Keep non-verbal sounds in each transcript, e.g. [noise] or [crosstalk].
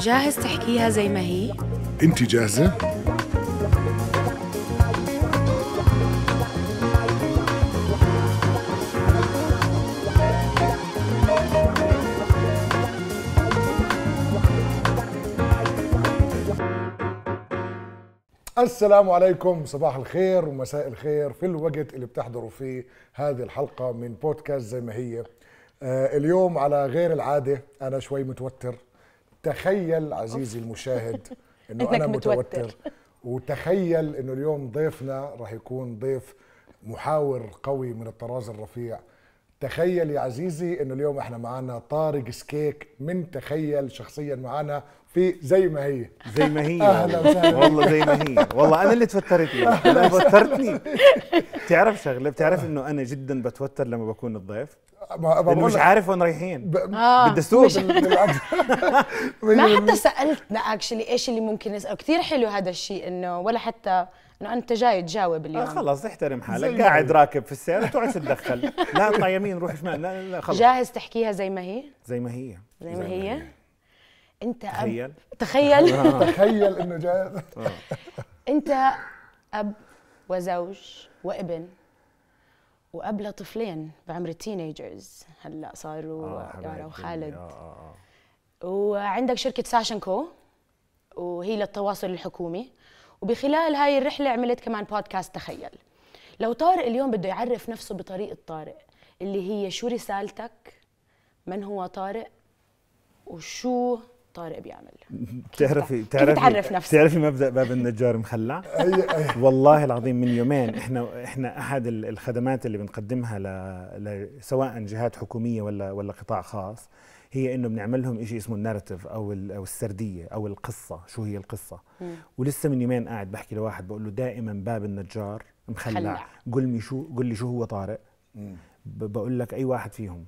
جاهز تحكيها زي ما هي؟ انت جاهزة؟ السلام عليكم صباح الخير ومساء الخير في الوقت اللي بتحضروا فيه هذه الحلقة من بودكاست زي ما هي آه، اليوم على غير العادة أنا شوي متوتر تخيل عزيزي المشاهد [laughs] انه انا متوتر, متوتر. وتخيل انه اليوم ضيفنا راح يكون ضيف محاور قوي من الطراز الرفيع تخيل يا عزيزي انه اليوم احنا معانا طارق سكيك من تخيل شخصيا معانا في زي ما هي زي ما هي [laughs] اهلا يعني. وسهلا والله زي ما هي والله انا اللي توترت يعني. انا توترتني بتعرف شغله بتعرف انه انا جدا بتوتر لما بكون الضيف بقول مش عارف وين رايحين ب... آه بالدستور مش... [laughs] ما [laughs] حتى سالت لا اكشلي ايش اللي ممكن نسال كثير حلو هذا الشيء انه ولا حتى انه انت جاي تجاوب اليوم آه خلص احترم حالك قاعد راكب في السياره تقعد تتدخل لا اطلع [laughs] طيب، يمين روح شمال لا لا خلص جاهز تحكيها زي ما هي زي ما هي زي ما هي انت أب... تخيل تخيل تخيل انه جاهز آه. انت اب وزوج وابن وقبلها طفلين بعمر التينيجرز هلا صاروا آه يارا وخالد آه،, آه آه. وعندك شركه ساشن كو وهي للتواصل الحكومي وبخلال هاي الرحله عملت كمان بودكاست تخيل لو طارق اليوم بده يعرف نفسه بطريقه طارق اللي هي شو رسالتك من هو طارق وشو طارق بيعمل [laughs] بتعرفي بتعرفي بتعرفي مبدا باب النجار مخلع [laughs] والله العظيم من يومين احنا احنا احد الخدمات اللي بنقدمها ل... ل... سواء جهات حكوميه ولا ولا قطاع خاص هي انه بنعمل لهم شيء اسمه الناريتيف او او السرديه او القصه شو هي القصه ولسه من يومين قاعد بحكي لواحد بقول له دائما باب النجار مخلع قل لي شو قل لي شو هو طارق بقول لك اي واحد فيهم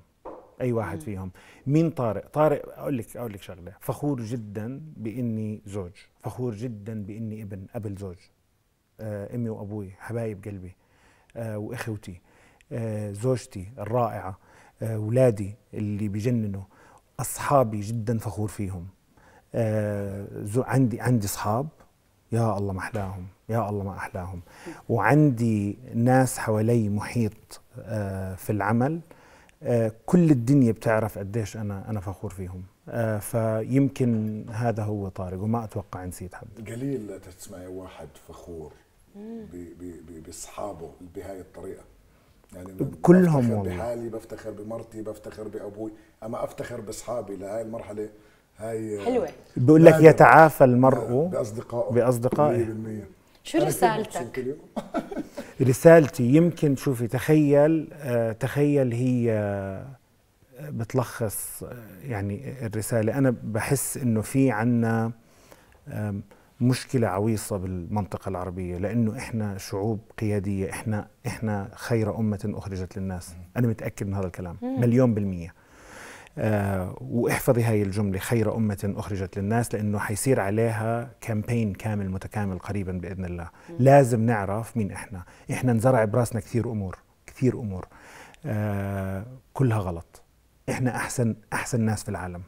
اي واحد مم. فيهم مين طارق طارق اقول لك اقول لك شغله فخور جدا باني زوج فخور جدا باني ابن قبل زوج آه، امي وابوي حبايب قلبي آه، واخوتي آه، زوجتي الرائعه اولادي اللي بجننوا اصحابي جدا فخور فيهم عندي عندي اصحاب يا الله ما احلاهم يا الله ما احلاهم وعندي ناس حوالي محيط في العمل كل الدنيا بتعرف قديش انا انا فخور فيهم آه، فيمكن هذا هو طارق وما اتوقع نسيت حد قليل تسمعي واحد فخور باصحابه بهاي الطريقه يعني كلهم بفتخر والله. بحالي بفتخر بمرتي بفتخر بابوي اما افتخر باصحابي لهي المرحله هاي حلوه بقول لك يتعافى المرء باصدقائه باصدقائه شو رسالتك؟ [laughs] رسالتي يمكن شوفي تخيل آه، تخيل هي آه، بتلخص آه، يعني الرسالة أنا بحس إنه في عنا مشكلة عويصة بالمنطقة العربية لأنه إحنا شعوب قيادية إحنا إحنا خير أمة أخرجت للناس أنا متأكد من هذا الكلام مليون بالمية آه، واحفظي هاي الجملة خير أمة أخرجت للناس لأنه حيصير عليها كامبين كامل متكامل قريبا بإذن الله لازم نعرف مين إحنا إحنا نزرع براسنا كثير أمور كثير أمور آه كلها غلط إحنا أحسن أحسن ناس في العالم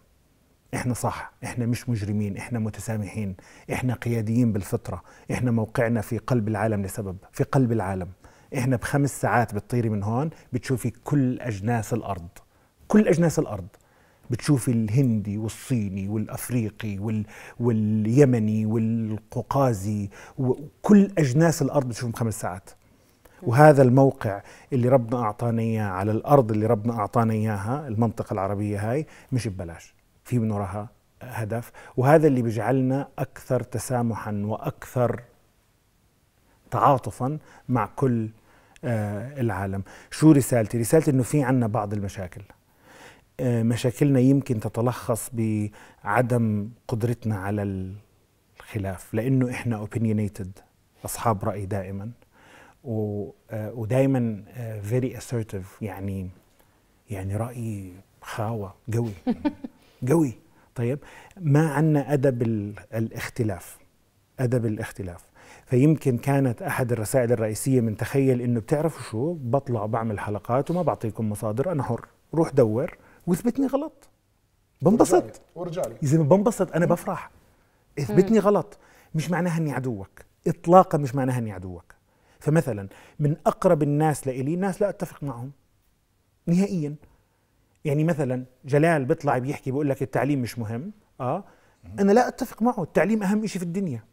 احنا صح احنا مش مجرمين احنا متسامحين احنا قياديين بالفطره احنا موقعنا في قلب العالم لسبب في قلب العالم احنا بخمس ساعات بتطيري من هون بتشوفي كل اجناس الارض كل أجناس الأرض بتشوفي الهندي والصيني والافريقي وال... واليمني والقوقازي وكل اجناس الارض بتشوفهم خمس ساعات وهذا الموقع اللي ربنا اعطانا اياه على الارض اللي ربنا اعطانا اياها المنطقه العربيه هاي مش ببلاش في من وراها هدف وهذا اللي بيجعلنا اكثر تسامحا واكثر تعاطفا مع كل آه العالم شو رسالتي رسالتي انه في عندنا بعض المشاكل آه، مشاكلنا يمكن تتلخص بعدم قدرتنا على الخلاف لانه احنا اوبينيونيتد اصحاب راي دائما آه، ودائما فيري آه، assertive يعني يعني راي خاوه قوي [laughs] قوي طيب ما عندنا ادب الاختلاف ادب الاختلاف فيمكن كانت احد الرسائل الرئيسيه من تخيل انه بتعرفوا شو بطلع بعمل حلقات وما بعطيكم مصادر انا حر روح دور واثبتني غلط بنبسط وارجع لي يا زلمه بنبسط انا بفرح اثبتني غلط مش معناها اني عدوك اطلاقا مش معناها اني عدوك فمثلا من اقرب الناس لإلي ناس لا اتفق معهم نهائيا يعني مثلا جلال بيطلع بيحكي بيقول لك التعليم مش مهم اه انا لا اتفق معه التعليم اهم شيء في الدنيا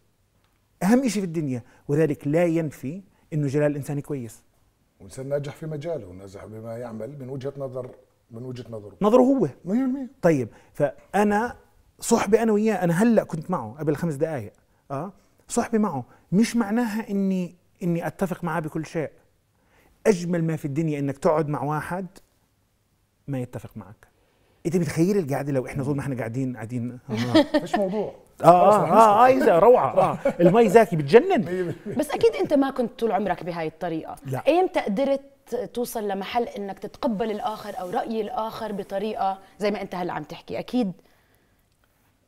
اهم شيء في الدنيا وذلك لا ينفي انه جلال انسان كويس وانسان ناجح في مجاله وناجح بما يعمل من وجهه نظر من وجهه نظره نظره هو 100% طيب فانا صحبي انا وياه انا هلا كنت معه قبل خمس دقائق اه صحبي معه مش معناها اني اني اتفق معاه بكل شيء اجمل ما في الدنيا انك تقعد مع واحد ما يتفق معك انت متخيل القعده لو احنا طول ما احنا قاعدين قاعدين آه. مش موضوع اه اه اه روعه اه, [laughs] آه، المي زاكي بتجنن بس اكيد انت ما كنت طول عمرك بهاي الطريقه لا ايمتى قدرت توصل لمحل انك تتقبل الاخر او راي الاخر بطريقه زي ما انت هلا عم تحكي اكيد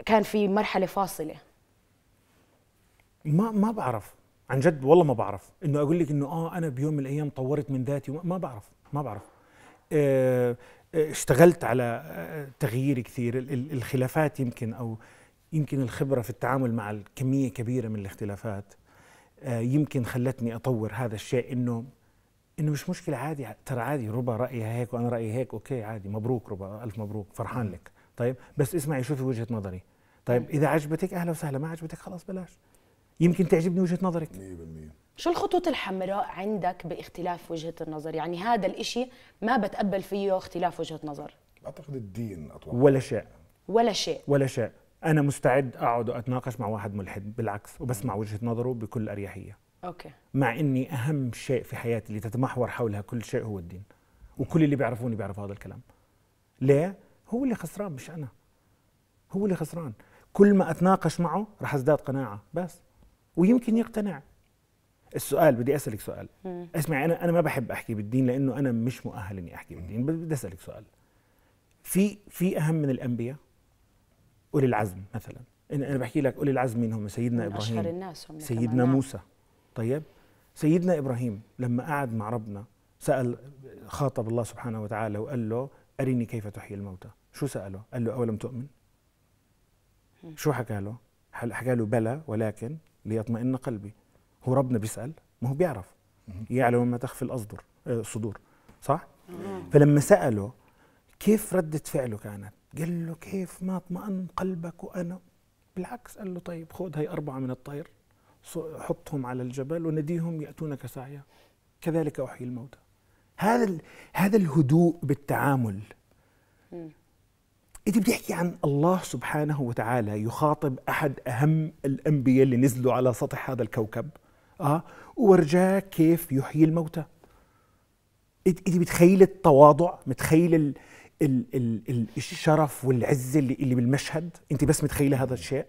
كان في مرحله فاصله ما ما بعرف عن جد والله ما بعرف انه اقول لك انه اه انا بيوم من الايام طورت من ذاتي ما بعرف ما بعرف آه، آه، اشتغلت على تغيير كثير الخلافات يمكن او يمكن الخبرة في التعامل مع الكمية كبيرة من الاختلافات آه، يمكن خلتني أطور هذا الشيء إنه إنه مش مشكلة عادي ترى عادي ربا رأيها هيك وأنا رأيي هيك أوكي عادي مبروك ربا ألف مبروك فرحان لك طيب بس اسمعي شوفي وجهة نظري طيب إذا عجبتك أهلا وسهلا ما عجبتك خلاص بلاش يمكن تعجبني وجهة نظرك 100% شو الخطوط الحمراء عندك باختلاف وجهة النظر يعني هذا الإشي ما بتقبل فيه اختلاف وجهة نظر أعتقد الدين أتوقع ولا شيء ولا شيء ولا شيء انا مستعد اقعد واتناقش مع واحد ملحد بالعكس وبسمع وجهه نظره بكل اريحيه اوكي مع اني اهم شيء في حياتي اللي تتمحور حولها كل شيء هو الدين وكل اللي بيعرفوني بيعرفوا هذا الكلام ليه هو اللي خسران مش انا هو اللي خسران كل ما اتناقش معه رح ازداد قناعه بس ويمكن يقتنع السؤال بدي اسالك سؤال مم. اسمعي انا انا ما بحب احكي بالدين لانه انا مش مؤهل اني احكي بالدين بدي اسالك سؤال في في اهم من الانبياء أولي العزم مثلا أنا بحكي لك أولي العزم مين هم سيدنا إبراهيم أشهر الناس هم سيدنا آه. موسى طيب سيدنا إبراهيم لما قعد مع ربنا سأل خاطب الله سبحانه وتعالى وقال له أريني كيف تحيي الموتى شو سأله؟ قال له أولم تؤمن؟ شو حكى له؟ حكى له بلى ولكن ليطمئن قلبي هو ربنا بيسأل ما هو بيعرف يعلم ما تخفي الأصدر آه، الصدور صح؟ فلما سأله كيف ردة فعله كانت؟ قال له كيف ما اطمأن قلبك وأنا بالعكس قال له طيب خذ هي أربعة من الطير حطهم على الجبل ونديهم يأتونك سعيا كذلك أحيي الموتى هذا هذا الهدوء بالتعامل انت بتحكي عن الله سبحانه وتعالى يخاطب احد اهم الانبياء اللي نزلوا على سطح هذا الكوكب اه وورجاه كيف يحيي الموتى انت بتخيل التواضع متخيل ال ال الشرف والعز اللي, اللي بالمشهد انت بس متخيله هذا الشيء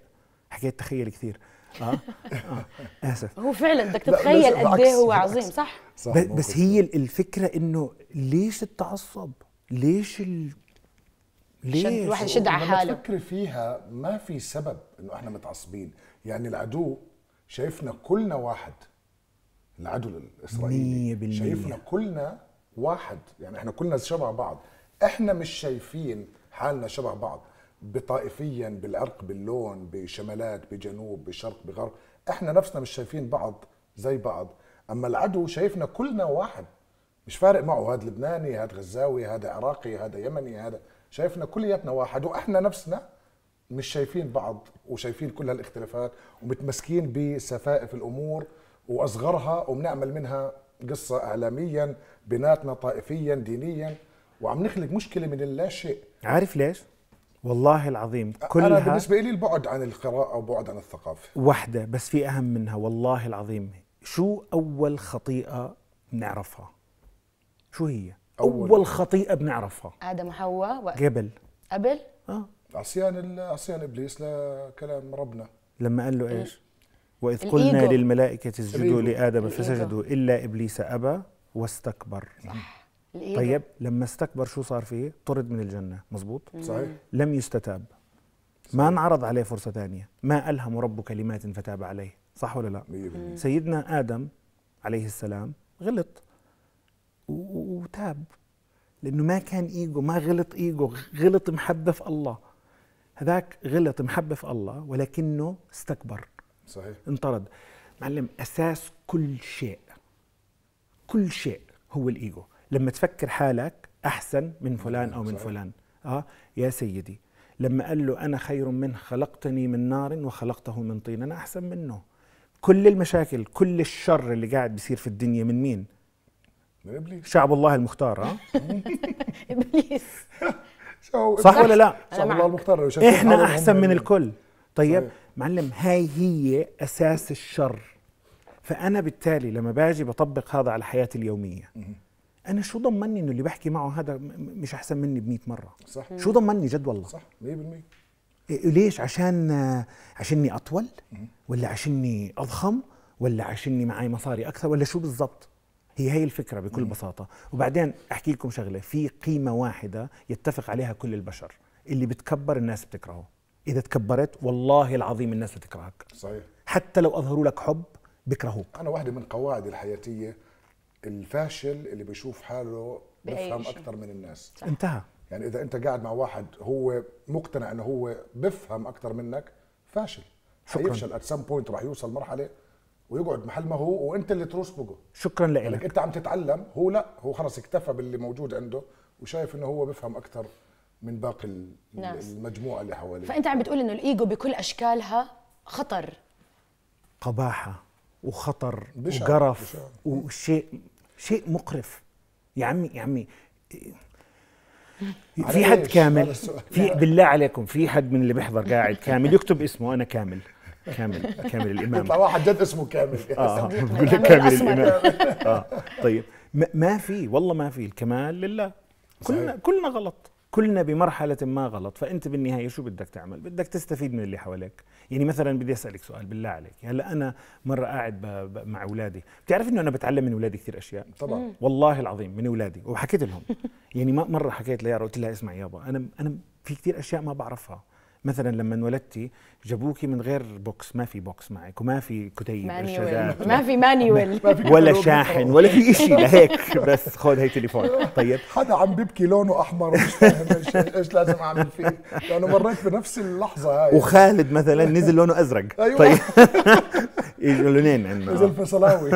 حكايه تخيل كثير اه, آه. اسف هو فعلا بدك تتخيل قد ايه هو عظيم صح, صح بس, ممكن. هي الفكره انه ليش التعصب ليش ال... ليش الواحد يشد على حاله تفكري فيها ما في سبب انه احنا متعصبين يعني العدو شايفنا كلنا واحد العدو الاسرائيلي شايفنا كلنا واحد يعني احنا كلنا شبه بعض احنا مش شايفين حالنا شبه بعض بطائفيا بالعرق باللون بشمالات بجنوب بشرق بغرب احنا نفسنا مش شايفين بعض زي بعض اما العدو شايفنا كلنا واحد مش فارق معه هذا لبناني هذا غزاوي هذا عراقي هذا يمني هذا شايفنا كلياتنا واحد واحنا نفسنا مش شايفين بعض وشايفين كل هالاختلافات ومتمسكين بسفائف الامور واصغرها وبنعمل منها قصه اعلاميا بيناتنا طائفيا دينيا وعم نخلق مشكله من اللا شيء عارف ليش؟ والله العظيم كلها أنا بالنسبة لي البعد عن القراءة وبعد عن الثقافة واحدة بس في أهم منها والله العظيم شو أول خطيئة بنعرفها؟ شو هي؟ أول, أول خطيئة بنعرفها آدم وحواء قبل قبل؟ آه عصيان عصيان إبليس لكلام ربنا لما قال له إيش؟ وإذ قلنا للملائكة اسجدوا لآدم فسجدوا إلا إبليس أبى واستكبر صح طيب لما استكبر شو صار فيه طرد من الجنة مزبوط صحيح لم يستتاب صحيح. ما انعرض عليه فرصة ثانية ما ألهم رب كلمات فتاب عليه صح ولا لا مم. سيدنا آدم عليه السلام غلط وتاب لأنه ما كان إيجو ما غلط إيجو غلط محبة في الله هذاك غلط محبة في الله ولكنه استكبر صحيح انطرد معلم أساس كل شيء كل شيء هو الإيجو لما تفكر حالك احسن من فلان او من فلان اه يا سيدي لما قال له انا خير منه خلقتني من نار وخلقته من طين انا احسن منه كل المشاكل كل الشر اللي قاعد بيصير في الدنيا من مين من ابليس شعب الله المختار ها آه؟ [laughs] ابليس [laughs] صح ولا لا شعب الله المختار احنا احسن من الكل طيب معلم هاي هي اساس الشر فانا بالتالي لما باجي بطبق هذا على حياتي اليوميه انا شو ضمني انه اللي بحكي معه هذا مش احسن مني ب 100 مره صح شو ضمني جد والله صح 100% إيه، إيه، ليش عشان عشاني اطول ولا عشاني اضخم ولا عشاني معي مصاري اكثر ولا شو بالضبط هي هي الفكره بكل بساطه وبعدين احكي لكم شغله في قيمه واحده يتفق عليها كل البشر اللي بتكبر الناس بتكرهه اذا تكبرت والله العظيم الناس بتكرهك صحيح حتى لو اظهروا لك حب بيكرهوك انا واحده من قواعدي الحياتيه الفاشل اللي بيشوف حاله بفهم اكثر من الناس صح. انتهى يعني اذا انت قاعد مع واحد هو مقتنع انه هو بفهم اكثر منك فاشل شكرا حيفشل ات سم بوينت راح يوصل مرحله ويقعد محل ما هو وانت اللي ترسبقه شكرا لك يعني انت عم تتعلم هو لا هو خلص اكتفى باللي موجود عنده وشايف انه هو بفهم اكثر من باقي ناس. نعم. المجموعه اللي حواليه فانت عم بتقول انه الايجو بكل اشكالها خطر قباحه وخطر بشعر. وقرف بشعر. وشيء شيء مقرف يا عمي يا عمي في حد كامل في بالله عليكم في حد من اللي بيحضر قاعد كامل يكتب اسمه انا كامل كامل كامل الامام يطلع واحد جد اسمه كامل اه, آه، بقول لك كامل الامام اه طيب ما في والله ما في الكمال لله كلنا كلنا غلط كلنا بمرحلة ما غلط فأنت بالنهاية شو بدك تعمل بدك تستفيد من اللي حواليك يعني مثلا بدي أسألك سؤال بالله عليك هلا أنا مرة قاعد مع أولادي بتعرف أنه أنا بتعلم من أولادي كثير أشياء طبعا والله العظيم من أولادي وحكيت لهم [laughs] يعني ما مرة حكيت ليارا قلت لها اسمع يابا أنا أنا في كثير أشياء ما بعرفها مثلا لما انولدتي جابوكي من غير بوكس ما في بوكس معك وما في كتيب ارشادات [laughs] ما في مانيول [laughs] ولا شاحن ولا في شيء لهيك [laughs] بس خذ هي تليفون طيب حدا عم بيبكي لونه احمر ومش فاهم ايش لازم اعمل فيه لانه مريت بنفس اللحظه هاي وخالد مثلا نزل لونه ازرق أيوة. طيب لونين عندنا نزل فيصلاوي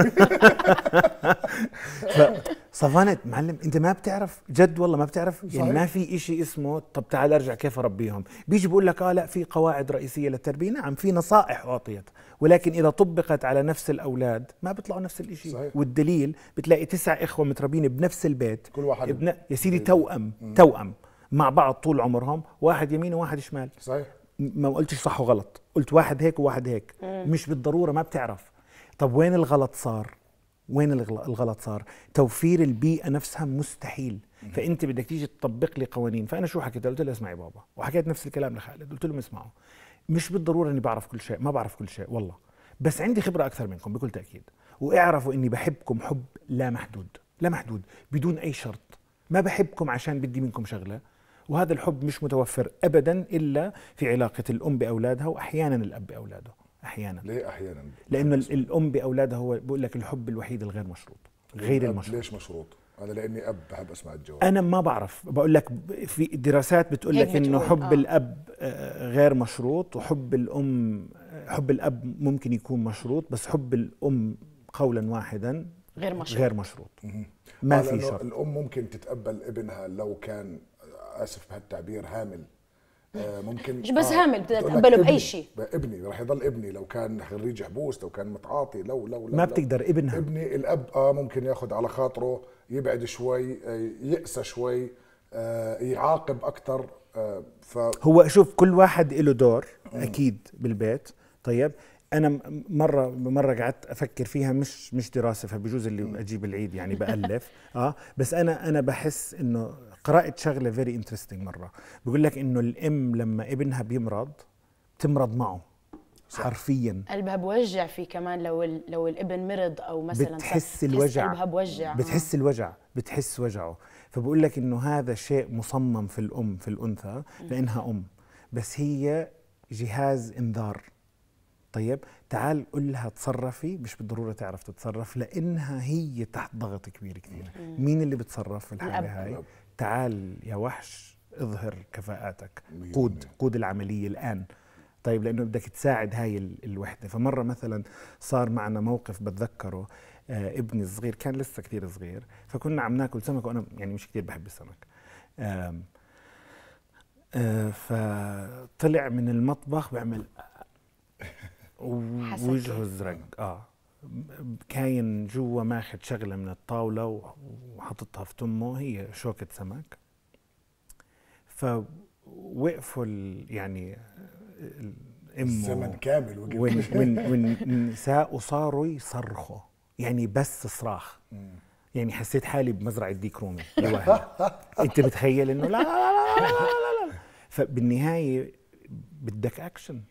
صفنت معلم انت ما بتعرف جد والله ما بتعرف يعني ما في شيء اسمه طب تعال ارجع كيف اربيهم بيجي بقول لك اه لا في قواعد رئيسيه التربيه نعم في نصائح اعطيت ولكن اذا طبقت على نفس الاولاد ما بيطلعوا نفس الشيء صحيح. والدليل بتلاقي تسع اخوه متربين بنفس البيت كل واحد ابن... يا سيدي توأم مم. توأم مع بعض طول عمرهم واحد يمين وواحد شمال صحيح ما قلتش صح وغلط قلت واحد هيك وواحد هيك مم. مش بالضروره ما بتعرف طب وين الغلط صار وين الغلط صار توفير البيئه نفسها مستحيل فانت بدك تيجي تطبق لي قوانين فانا شو حكيت قلت له اسمعي بابا وحكيت نفس الكلام لخالد قلت لهم اسمعوا مش بالضروره اني بعرف كل شيء ما بعرف كل شيء والله بس عندي خبره اكثر منكم بكل تاكيد واعرفوا اني بحبكم حب لا محدود لا محدود بدون اي شرط ما بحبكم عشان بدي منكم شغله وهذا الحب مش متوفر ابدا الا في علاقه الام باولادها واحيانا الاب باولاده احيانا ليه احيانا لانه الام باولادها هو بقول لك الحب الوحيد الغير مشروط غير المشروط ليش مشروط انا لاني اب بحب اسمع الجواب انا ما بعرف بقول لك في دراسات بتقول لك يعني انه حب آه. الاب آه، غير مشروط وحب الام حب الاب ممكن يكون مشروط بس حب الام قولا واحدا غير مشروط غير مشروط ما آه، في شرط الام ممكن تتقبل ابنها لو كان آه، اسف بهالتعبير هامل ممكن مش بس آه هامل بدها تقبله باي شيء ابني راح يضل ابني لو كان خريج حبوس لو كان متعاطي لو لو, لو ما لو بتقدر ابنها ابني الاب اه ممكن ياخذ على خاطره يبعد شوي آه، يأسى شوي آه، يعاقب اكثر آه، ف... هو شوف كل واحد له دور اكيد بالبيت طيب انا مره مره قعدت افكر فيها مش مش دراسه فبجوز اللي اجيب العيد يعني [laughs] بالف اه بس انا انا بحس انه قرات شغله فيري انترستنج مره بقول لك انه الام لما ابنها بيمرض بتمرض معه صح. حرفيا قلبها بوجع في كمان لو لو الابن مرض او مثلا بتحس الوجع قلبها بوجع بتحس آه. الوجع بتحس وجعه فبقول لك انه هذا شيء مصمم في الام في الانثى لانها ام بس هي جهاز انذار طيب تعال قل لها تصرفي مش بالضروره تعرف تتصرف لانها هي تحت ضغط كبير كثير مين اللي بتصرف في الحاله هاي تعال يا وحش اظهر كفاءاتك قود قود العمليه الان طيب لانه بدك تساعد هاي الوحده فمره مثلا صار معنا موقف بتذكره آه ابني الصغير كان لسه كثير صغير فكنا عم ناكل سمك وانا يعني مش كثير بحب السمك آه آه فطلع من المطبخ بعمل وجهه ازرق اه كاين جوا ماخذ شغله من الطاوله وحاططها في تمه هي شوكه سمك فوقفوا يعني الام زمن كامل والنساء [laughs] وصاروا يصرخوا يعني بس صراخ يعني حسيت حالي بمزرعه ديك رومي [laughs] انت بتخيل انه لا لا لا, لا, لا, لا لا. فبالنهايه بدك اكشن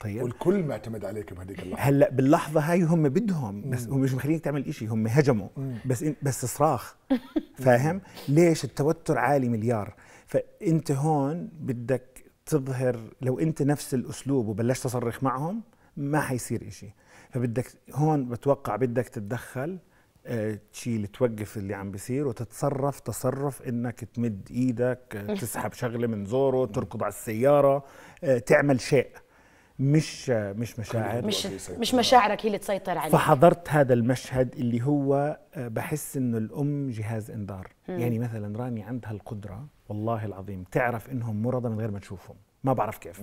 طيب والكل معتمد عليك بهذيك اللحظه هلا باللحظه هاي هم بدهم بس هم مش مخليك تعمل شيء هم هجموا بس بس صراخ [laughs] فاهم ليش التوتر عالي مليار فانت هون بدك تظهر لو انت نفس الاسلوب وبلشت تصرخ معهم ما حيصير إشي فبدك هون بتوقع بدك تتدخل تشيل آه، توقف اللي عم بيصير وتتصرف تصرف انك تمد ايدك آه، [laughs] تسحب شغله من زوره تركض على السياره آه، تعمل شيء مش مش مشاعر مش مش مشاعرك هي اللي تسيطر عليك فحضرت هذا المشهد اللي هو بحس انه الام جهاز انذار يعني مثلا راني عندها القدره والله العظيم تعرف انهم مرضى من غير ما تشوفهم ما بعرف كيف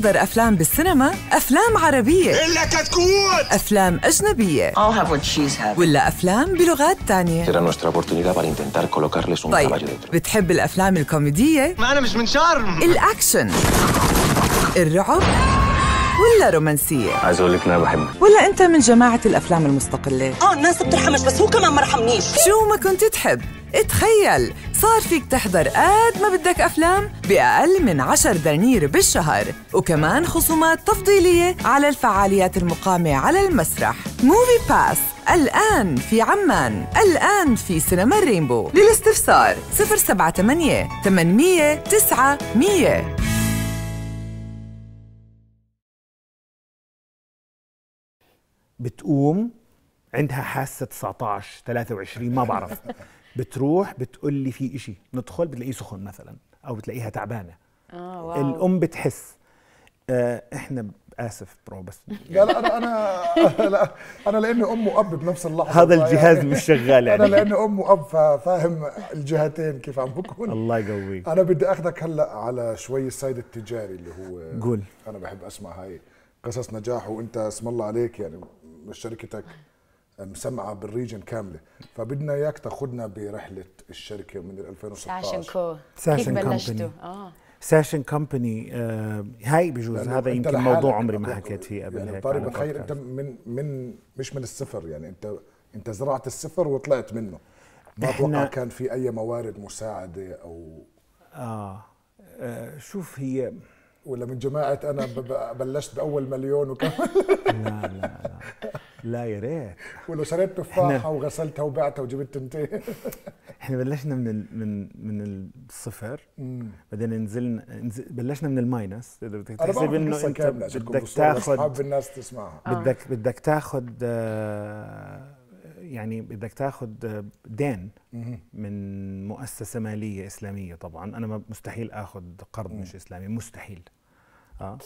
تحضر أفلام بالسينما أفلام عربية إلا كتكوت أفلام أجنبية I'll have what she's having. ولا أفلام بلغات تانية Será nuestra oportunidad para intentar colocarles un طيب بتحب الأفلام الكوميدية ما أنا مش من شرم الأكشن الرعب ولا رومانسيه عايز اقول لك انا بحبك ولا انت من جماعه الافلام المستقله اه الناس بترحمش بس هو كمان ما رحمنيش شو ما كنت تحب اتخيل صار فيك تحضر قد ما بدك أفلام بأقل من 10 دنانير بالشهر وكمان خصومات تفضيلية على الفعاليات المقامة على المسرح موفي باس الآن في عمان الآن في سينما الرينبو للاستفسار 078 800 900 بتقوم عندها حاسه 19 23 ما بعرف [laughs] بتروح بتقول لي في إشي ندخل بتلاقيه سخن مثلا او بتلاقيها تعبانه اه واو الام بتحس آه احنا اسف برو بس [laughs] لا لا انا انا لا انا لاني ام واب بنفس اللحظه هذا الجهاز يعني مش شغال يعني انا لاني ام واب ففاهم الجهتين كيف عم بكون الله يقويك انا بدي اخذك هلا على شوي السايد التجاري اللي هو قول انا بحب اسمع هاي قصص نجاح وانت اسم الله عليك يعني شركتك مسمعه بالريجن كامله فبدنا اياك تاخذنا برحله الشركه من 2016 ساشن كو ساشن كيف بلشتوا اه ساشن كومباني آه هاي بجوز هذا يمكن موضوع عمري ما حكيت فيه قبل يعني هيك طارق بتخيل انت من من مش من الصفر يعني انت انت زرعت الصفر وطلعت منه ما اتوقع كان في اي موارد مساعده او اه, آه شوف هي ولا من جماعه انا بلشت باول مليون وكم [laughs] لا لا لا لا يا ريت ولو شريت تفاحه وغسلتها وبعتها وجبت تنتين [laughs] احنا بلشنا من الـ من من الصفر بعدين نزلنا نزل بلشنا من الماينس اذا بدك تحسب انه انت بدك تاخذ الناس تسمعها بدك بدك تاخذ آه يعني بدك تاخذ دين من مؤسسه ماليه اسلاميه طبعا انا مستحيل اخذ قرض مش اسلامي مستحيل اه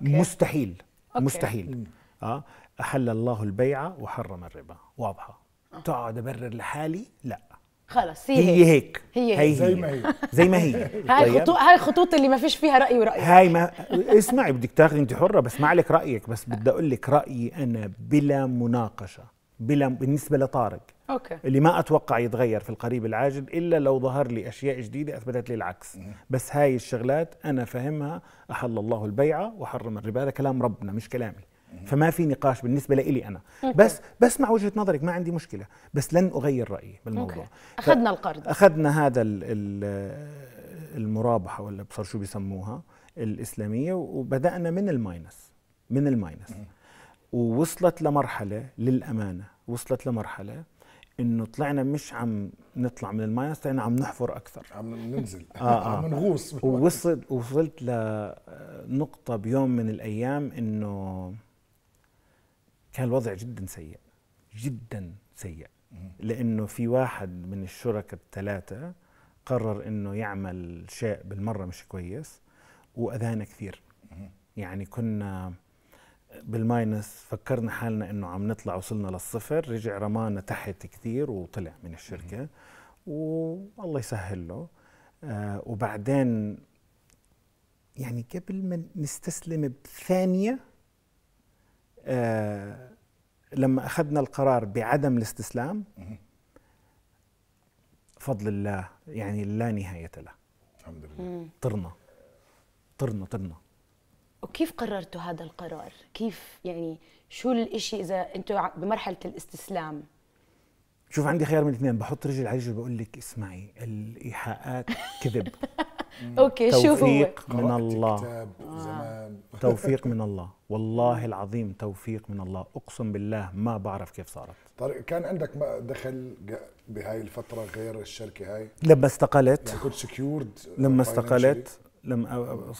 مستحيل مستحيل اه احل الله البيع وحرم الربا واضحه آه. تقعد ابرر لحالي لا خلص هي, هي هيك هي هيك زي ما هي زي ما هي [laughs] هاي الخطوط طيب. هاي الخطوط اللي ما فيش فيها راي وراي هاي ما اسمعي بدك تاخذي انت حره بس ما عليك رايك بس بدي اقول لك رايي انا بلا مناقشه بلا بالنسبه لطارق أوكي. اللي ما اتوقع يتغير في القريب العاجل الا لو ظهر لي اشياء جديده اثبتت لي العكس بس هاي الشغلات انا فهمها احل الله البيعه وحرم الربا هذا كلام ربنا مش كلامي فما في نقاش بالنسبه لإلي انا أوكي. بس بسمع وجهه نظرك ما عندي مشكله بس لن اغير رايي بالموضوع أوكي. اخذنا القرض اخذنا هذا ال ال المرابحه ولا بصر شو بيسموها الاسلاميه وبدانا من الماينس من الماينس ووصلت لمرحله للامانه وصلت لمرحله انه طلعنا مش عم نطلع من الماينس طلعنا عم نحفر اكثر عم ننزل آه, آه. عم نغوص ووصلت وصلت لنقطه بيوم من الايام انه كان الوضع جدا سيء جدا سيء لانه في واحد من الشركاء الثلاثه قرر انه يعمل شيء بالمره مش كويس واذانا كثير يعني كنا بالماينس فكرنا حالنا انه عم نطلع وصلنا للصفر رجع رمانا تحت كثير وطلع من الشركه والله يسهل له آه، وبعدين يعني قبل ما نستسلم بثانيه آه، لما اخذنا القرار بعدم الاستسلام فضل الله يعني لا نهايه له الحمد لله طرنا طرنا طرنا وكيف قررتوا هذا القرار؟ كيف يعني شو الإشي إذا أنتوا بمرحلة الاستسلام؟ شوف عندي خيار من الاثنين بحط رجل على رجل بقول لك اسمعي الايحاءات كذب [laughs] اوكي شو توفيق من الله آه. [laughs] توفيق من الله والله العظيم توفيق من الله اقسم بالله ما بعرف كيف صارت طارق كان عندك دخل بهاي الفتره غير الشركه هاي لما استقلت يعني كنت سكيورد لما استقلت لما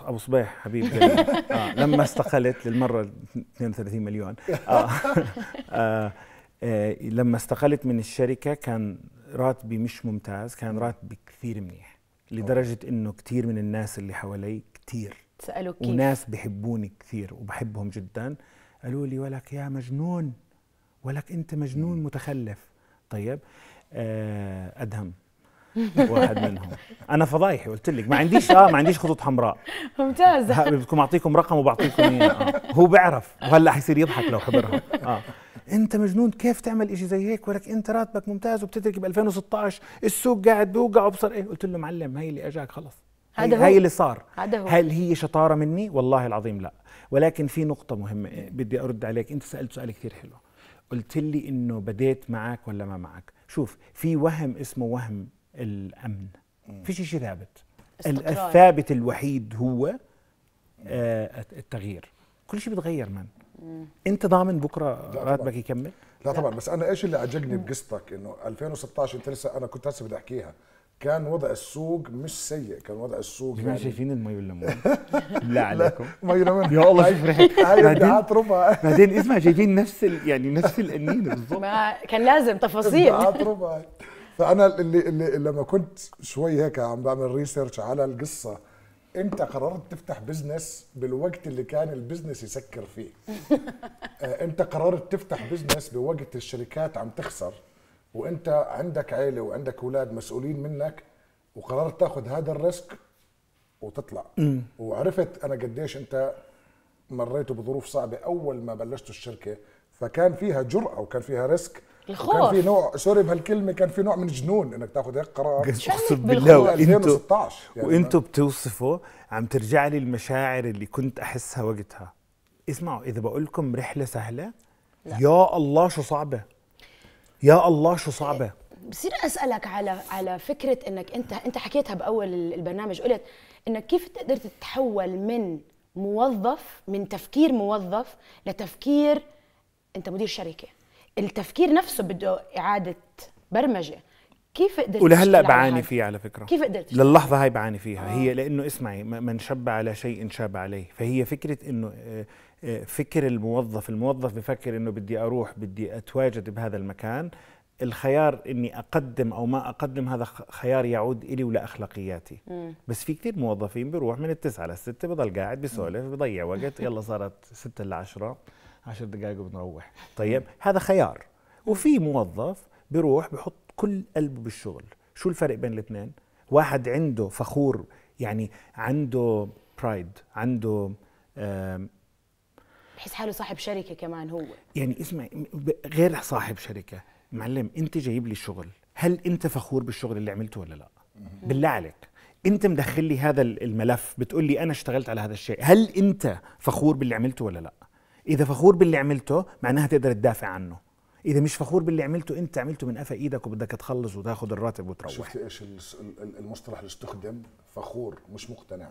ابو صبيح حبيب [laughs] آه لما استقلت للمره 32 مليون [laughs] آه آه آه لما استقلت من الشركه كان راتبي مش ممتاز كان راتبي كثير منيح لدرجه انه كثير من الناس اللي حوالي كثير سالوا كيف وناس بحبوني كثير وبحبهم جدا قالوا لي ولك يا مجنون ولك انت مجنون متخلف طيب آه ادهم واحد منهم انا فضايحي قلت لك ما عنديش اه ما عنديش خطوط حمراء ممتاز بدكم اعطيكم رقم وبعطيكم اياه آه. هو بيعرف وهلا حيصير يضحك لو حضرها اه انت مجنون كيف تعمل إشي زي هيك ولك انت راتبك ممتاز وبتترك ب 2016 السوق قاعد بيوقع وبصر ايه قلت له معلم هي اللي اجاك خلص هذا هو هي اللي صار هو هل هي شطاره مني والله العظيم لا ولكن في نقطه مهمه إيه، بدي ارد عليك انت سالت سؤال كثير حلو قلت لي انه بديت معك ولا ما معك شوف في وهم اسمه وهم الامن فيش شيء ثابت الثابت الوحيد هو آه، التغيير كل شيء بيتغير من انت ضامن بكره راتبك يكمل لا, طبعا بس انا ايش اللي عجبني بقصتك انه 2016 انت لسه انا كنت هسه بدي احكيها كان وضع السوق مش سيء كان وضع السوق يعني شايفين المي والليمون [laughs] لا عليكم مي والليمون يا الله شوف ريحتها هاي ابداعات بعدين اسمع شايفين نفس يعني نفس القنينه بالضبط كان لازم تفاصيل ابداعات فانا اللي, اللي لما كنت شوي هيك عم بعمل ريسيرش على القصه انت قررت تفتح بزنس بالوقت اللي كان البزنس يسكر فيه [laughs] آه، انت قررت تفتح بزنس بوقت الشركات عم تخسر وانت عندك عيله وعندك اولاد مسؤولين منك وقررت تاخذ هذا الريسك وتطلع وعرفت انا قديش انت مريت بظروف صعبه اول ما بلشت الشركه فكان فيها جرأه وكان فيها ريسك الخوف كان في نوع سوري بهالكلمه كان في نوع من الجنون انك تاخذ هيك قرار اقسم بالله وانتو يعني. وانتو بتوصفوا عم ترجع لي المشاعر اللي كنت احسها وقتها اسمعوا اذا بقول لكم رحله سهله لا. يا الله شو صعبه يا الله شو صعبه بصير اسالك على على فكره انك انت انت حكيتها باول البرنامج قلت انك كيف تقدر تتحول من موظف من تفكير موظف لتفكير انت مدير شركه التفكير نفسه بده اعاده برمجه كيف قدرت ولهلا بعاني فيه على فكره كيف قدرت للحظه هاي بعاني فيها آه. هي لانه اسمعي من شب على شيء شاب عليه فهي فكره انه آه، آه، فكر الموظف الموظف بفكر انه بدي اروح بدي اتواجد بهذا المكان الخيار اني اقدم او ما اقدم هذا خيار يعود الي ولا اخلاقياتي بس في كثير موظفين بيروح من التسعة للستة بضل قاعد بسولف بضيع وقت يلا صارت ستة لعشرة 10 دقائق وبنروح طيب هذا خيار وفي موظف بيروح بحط كل قلبه بالشغل شو الفرق بين الاثنين واحد عنده فخور يعني عنده برايد عنده بحس حاله صاحب شركه كمان هو يعني اسمع غير صاحب شركه معلم انت جايب لي الشغل هل انت فخور بالشغل اللي عملته ولا لا بالله عليك انت مدخل لي هذا الملف بتقول لي انا اشتغلت على هذا الشيء هل انت فخور باللي عملته ولا لا اذا فخور باللي عملته معناها تقدر تدافع عنه اذا مش فخور باللي عملته انت عملته من قفا ايدك وبدك تخلص وتاخذ الراتب وتروح شفت ايش المصطلح اللي استخدم فخور مش مقتنع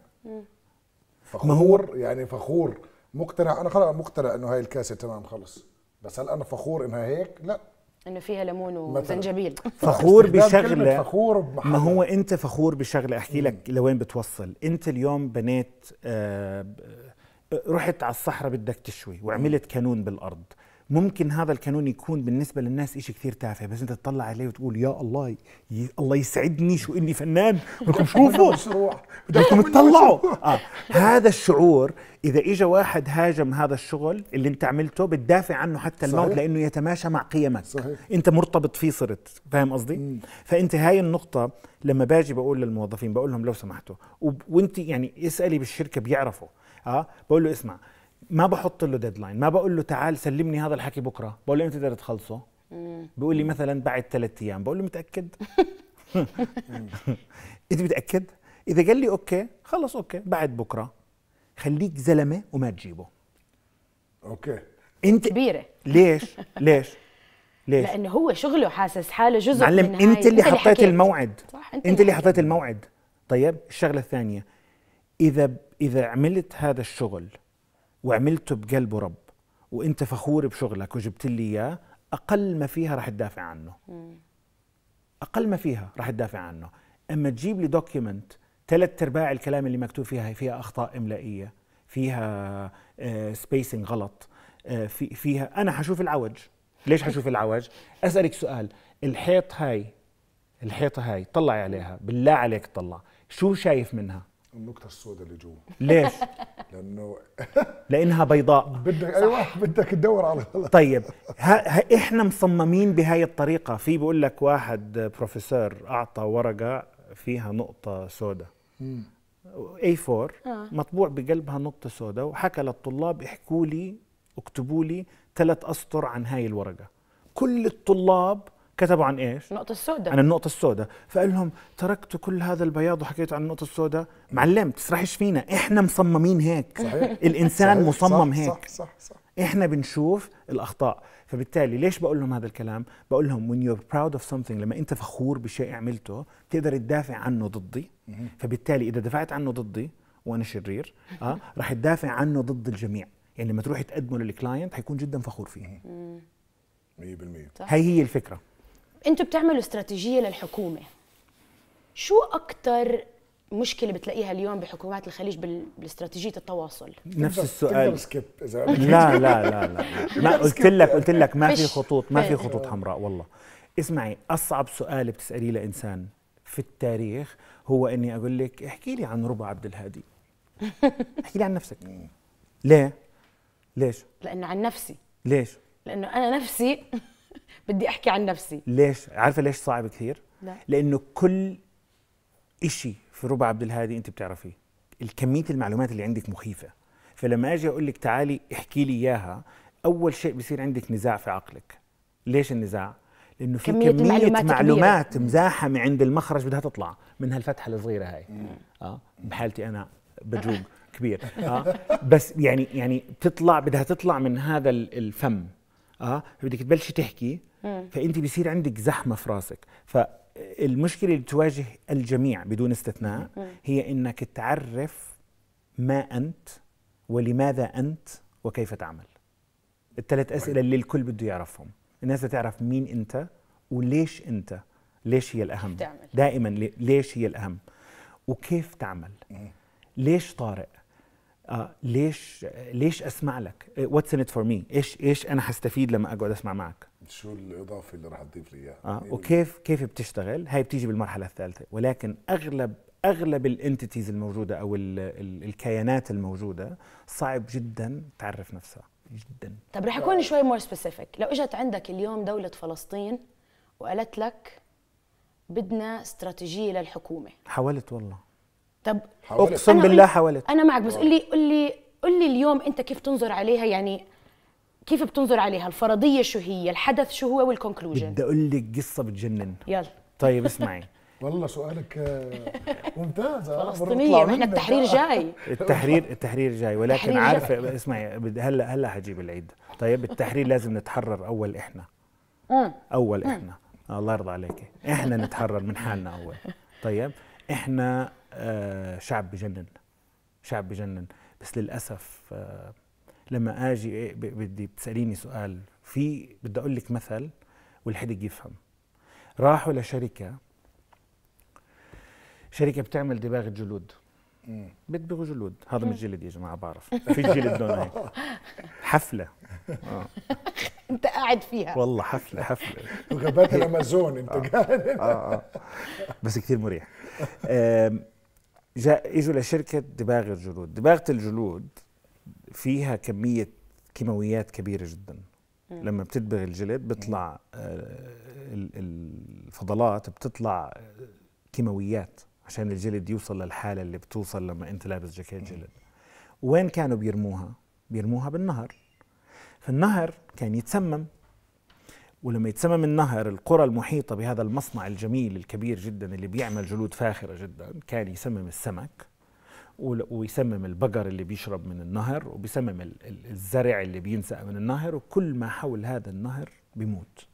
فخور ما هو يعني فخور مقتنع انا خلاص مقتنع انه هاي الكاسه تمام خلص بس هل انا فخور انها هيك لا انه فيها ليمون وزنجبيل فخور بشغله فخور ما هو انت فخور بشغله احكي لك لوين بتوصل انت اليوم بنيت آه رحت على الصحراء بدك تشوي وعملت كانون بالارض ممكن هذا الكانون يكون بالنسبه للناس شيء كثير تافه بس انت تطلع عليه وتقول يا الله ي... الله يسعدني شو اني فنان بدكم تشوفوا [laughs] بدكم تطلعوا آه. هذا الشعور اذا اجى واحد هاجم هذا الشغل اللي انت عملته بتدافع عنه حتى الموت صحيح. لانه يتماشى مع قيمك صحيح. انت مرتبط فيه صرت فاهم قصدي مم. فانت هاي النقطه لما باجي بقول للموظفين بقول لهم لو سمحتوا و... وانت يعني اسالي بالشركه بيعرفوا اه بقول له اسمع ما بحط له ديدلاين ما بقول له تعال سلمني هذا الحكي بكره بقول له امتى تقدر تخلصه بيقول لي مثلا بعد ثلاث ايام بقول له متاكد [laughs] [laughs] انت متاكد اذا قال لي اوكي خلص اوكي بعد بكره خليك زلمه وما تجيبه اوكي انت كبيره ليش ليش [laughs] ليش لانه هو شغله حاسس حاله جزء معلم من انت اللي حطيت الموعد صح انت, انت اللي حطيت الموعد طيب الشغله الثانيه اذا إذا عملت هذا الشغل وعملته بقلب رب وانت فخور بشغلك وجبت لي اياه اقل ما فيها راح تدافع عنه اقل ما فيها راح تدافع عنه اما تجيب لي دوكيمنت ثلاث ارباع الكلام اللي مكتوب فيها فيها اخطاء املائيه فيها سبيسنج آه، غلط آه، في فيها انا حشوف العوج ليش حشوف العوج اسالك سؤال الحيط هاي الحيطه هاي طلعي عليها بالله عليك طلع شو شايف منها النقطة السوداء اللي جوا ليش؟ [laughs] لأنه [laughs] لأنها بيضاء بدك أيوه [laughs] بدك تدور على طيب ها ها إحنا مصممين بهاي الطريقة في بقول لك واحد بروفيسور أعطى ورقة فيها نقطة سوداء A4 آه. مطبوع بقلبها نقطة سوداء وحكى للطلاب احكوا لي اكتبوا لي ثلاث أسطر عن هاي الورقة كل الطلاب كتبوا عن ايش؟ النقطة السوداء عن النقطة السوداء، فقال لهم تركتوا كل هذا البياض وحكيت عن النقطة السوداء، معلم تسرحش فينا، احنا مصممين هيك صحيح [laughs] الانسان صحيح. مصمم صح هيك صح صح صح احنا بنشوف الاخطاء، فبالتالي ليش بقول لهم هذا الكلام؟ بقول لهم when you're proud of something لما انت فخور بشيء عملته بتقدر تدافع عنه ضدي، فبالتالي اذا دفعت عنه ضدي وانا شرير اه رح تدافع عنه ضد الجميع، يعني لما تروح تقدمه للكلاينت حيكون جدا فخور فيه. 100% هي هي الفكره انتوا بتعملوا استراتيجيه للحكومه شو اكثر مشكله بتلاقيها اليوم بحكومات الخليج بالاستراتيجيه التواصل نفس السؤال سكيب اذا لا لا لا لا [laughs] ما قلت لك قلت لك ما في خطوط ما في خطوط حمراء والله اسمعي اصعب سؤال بتساليه لانسان في التاريخ هو اني اقول لك احكي لي عن ربع عبد الهادي [laughs] احكي لي عن نفسك ليه ليش لانه عن نفسي ليش لانه انا نفسي [laughs] بدي احكي عن نفسي ليش عارفه ليش صعب كثير لا. لانه كل شيء في ربع عبد الهادي انت بتعرفيه الكميه المعلومات اللي عندك مخيفه فلما اجي اقول لك تعالي احكي لي اياها اول شيء بصير عندك نزاع في عقلك ليش النزاع لانه في كميه, كمية معلومات, معلومات مزاحمه عند المخرج بدها تطلع من هالفتحه الصغيره هاي اه بحالتي انا بجوق [laughs] كبير اه بس يعني يعني بتطلع بدها تطلع من هذا الفم اه بدك تبلشي تحكي فانت بصير عندك زحمه في راسك فالمشكله آه، اللي بتواجه الجميع بدون استثناء هي انك تعرف ما انت ولماذا انت وكيف تعمل الثلاث طيب. اسئله اللي الكل بده يعرفهم الناس تعرف مين انت وليش انت ليش هي الاهم دائما ليش هي الاهم وكيف تعمل ليش طارق آه ليش ليش اسمع لك؟ واتس ان ات فور مي؟ ايش ايش انا هستفيد لما اقعد اسمع معك؟ شو الاضافه اللي راح تضيف لي اياها؟ آه. يعني وكيف كيف بتشتغل؟ هاي بتيجي بالمرحله الثالثه ولكن اغلب اغلب الانتيتيز الموجوده او الـ الـ الكيانات الموجوده صعب جدا تعرف نفسها جدا طب رح اكون شوي مور سبيسيفيك لو اجت عندك اليوم دوله فلسطين وقالت لك بدنا استراتيجيه للحكومه حاولت والله طب اقسم بالله حاولت انا معك بس قول لي قول لي قول لي اليوم انت كيف تنظر عليها يعني كيف بتنظر عليها الفرضيه شو هي الحدث شو هو والكونكلوجن بدي اقول لك قصه بتجنن يلا طيب اسمعي [laughs] والله سؤالك آه، ممتاز آه، فلسطينية احنا التحرير جاي [laughs] التحرير التحرير جاي ولكن عارفه اسمعي هلا هلا حجيب العيد طيب التحرير لازم نتحرر اول احنا اول احنا الله يرضى عليك احنا نتحرر من حالنا اول طيب احنا آه، شعب بجنن شعب بجنن بس للاسف آه، لما اجي إيه، بدي تساليني سؤال في بدي اقول لك مثل والحدق يفهم راحوا لشركه شركه بتعمل دباغ جلود بتبغوا جلود هذا مش جلد يا جماعه بعرف في جلد لون هيك [laughs] حفله آه. انت قاعد فيها والله حفله حفله غابات [laughs] الامازون انت آه. قاعد آه. آه. آه. بس كثير مريح اجوا لشركه دباغ الجلود دباغه الجلود فيها كميه كيماويات كبيره جدا لما بتدبغ الجلد بيطلع آه، الفضلات بتطلع آه، كيماويات عشان الجلد يوصل للحاله اللي بتوصل لما انت لابس جاكيت جلد وين كانوا بيرموها بيرموها بالنهر فالنهر كان يتسمم ولما يتسمم النهر القرى المحيطة بهذا المصنع الجميل الكبير جدا اللي بيعمل جلود فاخرة جدا كان يسمم السمك ويسمم البقر اللي بيشرب من النهر وبيسمم الزرع اللي بينسأ من النهر وكل ما حول هذا النهر بيموت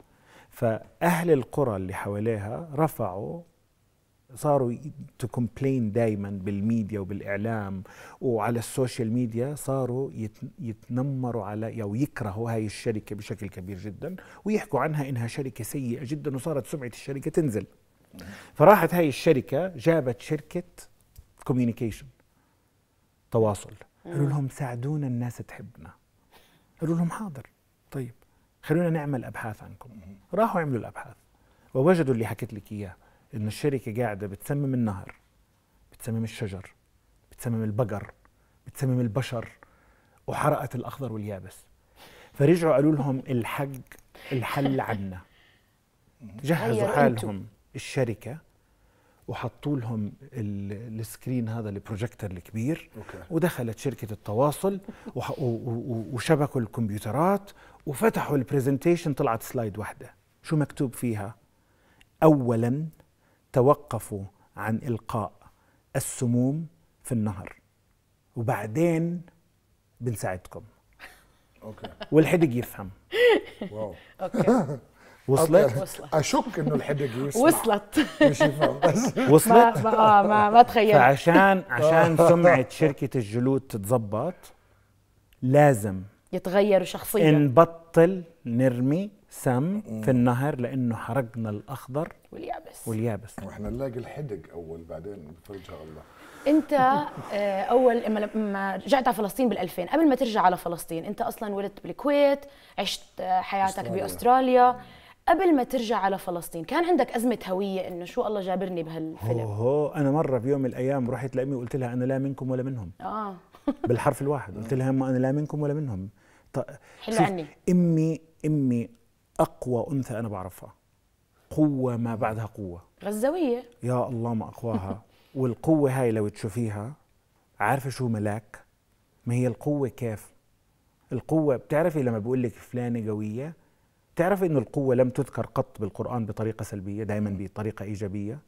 فأهل القرى اللي حواليها رفعوا صاروا تكمبلين دايما بالميديا وبالاعلام وعلى السوشيال ميديا صاروا يتنمروا على او يكرهوا هاي الشركه بشكل كبير جدا ويحكوا عنها انها شركه سيئه جدا وصارت سمعه الشركه تنزل فراحت هاي الشركه جابت شركه كوميونيكيشن تواصل قالوا لهم ساعدونا الناس تحبنا قالوا لهم حاضر طيب خلونا نعمل ابحاث عنكم راحوا عملوا الابحاث ووجدوا اللي حكيت لك اياه ان الشركه قاعده بتسمم النهر بتسمم الشجر بتسمم البقر بتسمم البشر وحرقت الاخضر واليابس فرجعوا قالوا لهم الحق الحل [laughs] عنا جهزوا أيوة، حالهم الشركه وحطوا لهم السكرين هذا البروجيكتر الكبير أوكي. ودخلت شركه التواصل وشبكوا الكمبيوترات وفتحوا البرزنتيشن طلعت سلايد واحده شو مكتوب فيها اولا توقفوا عن إلقاء السموم في النهر وبعدين بنساعدكم اوكي والحدق يفهم واو اوكي [laughs] وصلت وصلت اشك انه الحدق يسمع وصلت مش يفهم [laughs] بس وصلت ما ما آه، ما تخيلت فعشان [laughs] عشان سمعه شركه الجلود تتظبط لازم يتغيروا شخصيا نبطل نرمي سم في النهر لانه حرقنا الاخضر واليابس واليابس واحنا نعم، نلاقي الحدق اول بعدين بفرجها الله انت آه، اول لما رجعت على فلسطين بال2000 قبل ما ترجع على فلسطين انت اصلا ولدت بالكويت عشت آه، حياتك أستراليا. باستراليا قبل ما ترجع على فلسطين كان عندك أزمة هوية إنه شو الله جابرني بهالفيلم اوه أنا مرة بيوم من الأيام رحت لأمي وقلت لها أنا لا منكم ولا منهم آه [laughs] بالحرف الواحد قلت لها أنا لا منكم ولا منهم حلو عني أمي أمي اقوى انثى انا بعرفها قوه ما بعدها قوه غزاويه يا الله ما اقواها [laughs] والقوه هاي لو تشوفيها عارفه شو ملاك ما هي القوه كيف القوه بتعرفي لما بقول لك فلانه قويه بتعرفي انه القوه لم تذكر قط بالقران بطريقه سلبيه دائما بطريقه ايجابيه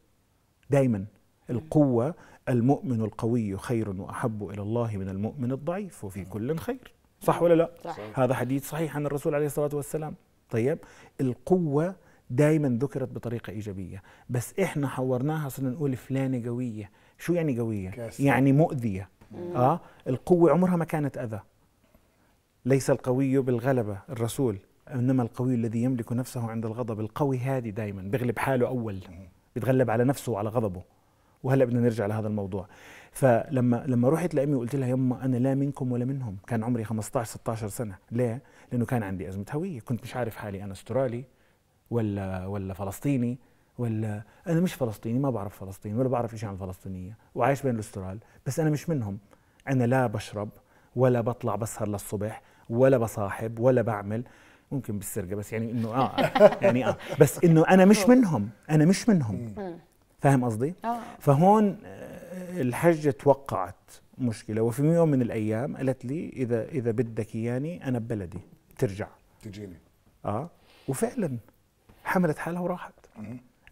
دائما القوة المؤمن القوي خير وأحب إلى الله من المؤمن الضعيف وفي كل خير صح ولا لا؟ صح. هذا حديث صحيح عن الرسول عليه الصلاة والسلام طيب القوة دايما ذكرت بطريقة إيجابية بس إحنا حورناها صرنا نقول فلانة قوية شو يعني قوية؟ يعني مؤذية مم. آه القوة عمرها ما كانت أذى ليس القوي بالغلبة الرسول إنما القوي الذي يملك نفسه عند الغضب القوي هادي دايما بيغلب حاله أول بيتغلب على نفسه وعلى غضبه وهلا بدنا نرجع لهذا الموضوع فلما لما رحت لامي وقلت لها يما انا لا منكم ولا منهم كان عمري 15 16 سنه ليه لانه كان عندي ازمه هويه كنت مش عارف حالي انا استرالي ولا ولا فلسطيني ولا انا مش فلسطيني ما بعرف فلسطين ولا بعرف شيء عن الفلسطينيه وعايش بين الاسترال بس انا مش منهم انا لا بشرب ولا بطلع بسهر للصبح ولا بصاحب ولا بعمل ممكن بالسرقه بس يعني انه اه [laughs] يعني اه بس انه انا مش منهم انا مش منهم فاهم قصدي؟ آه. فهون آه، الحجه توقعت مشكله وفي يوم من الايام قالت لي اذا اذا بدك اياني انا ببلدي ترجع تجيني اه وفعلا حملت حالها وراحت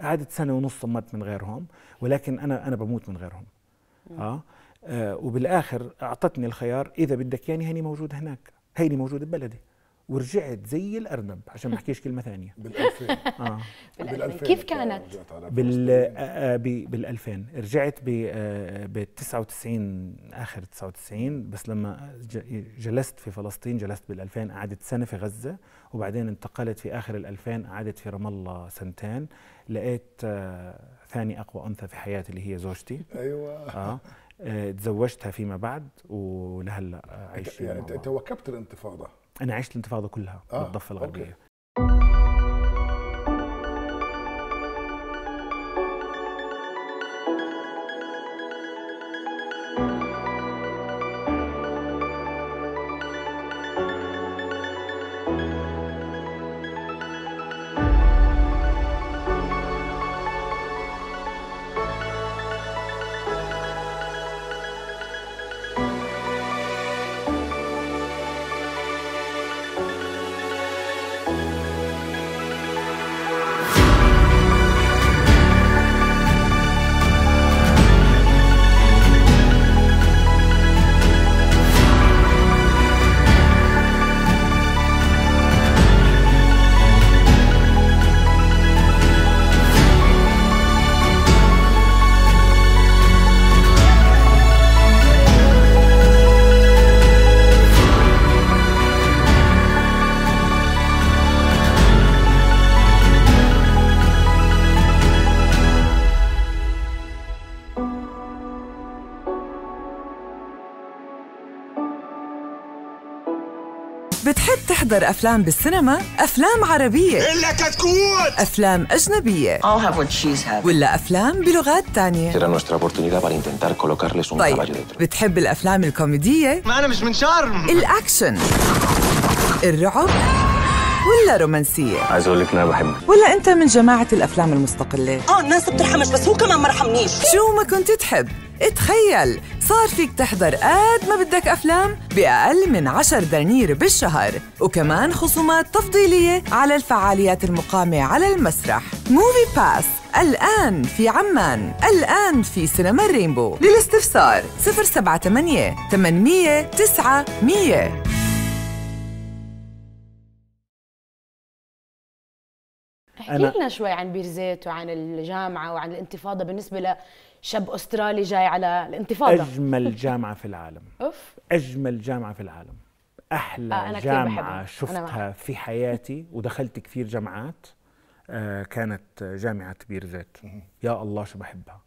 قعدت سنه ونص صمت من غيرهم ولكن انا انا بموت من غيرهم اه, آه وبالاخر اعطتني الخيار اذا بدك ياني هيني موجود هناك هيني موجود ببلدي ورجعت زي الارنب عشان ما احكيش كلمه ثانيه [laughs] بال2000 اه بال2000 كيف كانت بال آه، آه، بال2000 رجعت ب آه، ب 99 اخر 99 بس لما جلست في فلسطين جلست بال2000 قعدت سنه في غزه وبعدين انتقلت في اخر ال2000 قعدت في رام الله سنتين لقيت ثاني اقوى انثى في حياتي اللي هي زوجتي ايوه اه تزوجتها فيما بعد ولهلا عايشين يعني توكبت الانتفاضه انا عشت الانتفاضه كلها آه. بالضفه الغربيه أوكي. أكبر أفلام بالسينما أفلام عربية إلا كتكوت أفلام أجنبية I'll have what she's ولا أفلام بلغات تانية طيب بتحب الأفلام الكوميدية ما أنا مش من شرم الأكشن الرعب ولا رومانسيه عايز اقول لك انا بحبك ولا انت من جماعه الافلام المستقله اه الناس بترحمش بس هو كمان ما رحمنيش شو ما كنت تحب تخيل صار فيك تحضر قد ما بدك أفلام بأقل من 10 دنانير بالشهر وكمان خصومات تفضيلية على الفعاليات المقامة على المسرح موفي باس الآن في عمان الآن في سينما الرينبو للاستفسار 078 800 900 احكي لنا شوي عن بيرزيت وعن الجامعه وعن الانتفاضه بالنسبه لشاب استرالي جاي على الانتفاضه اجمل جامعه في العالم [laughs] اوف اجمل جامعه في العالم احلى آه أنا جامعه شفتها أنا في حياتي ودخلت كثير جامعات آه كانت جامعه بيرزيت يا الله شو بحبها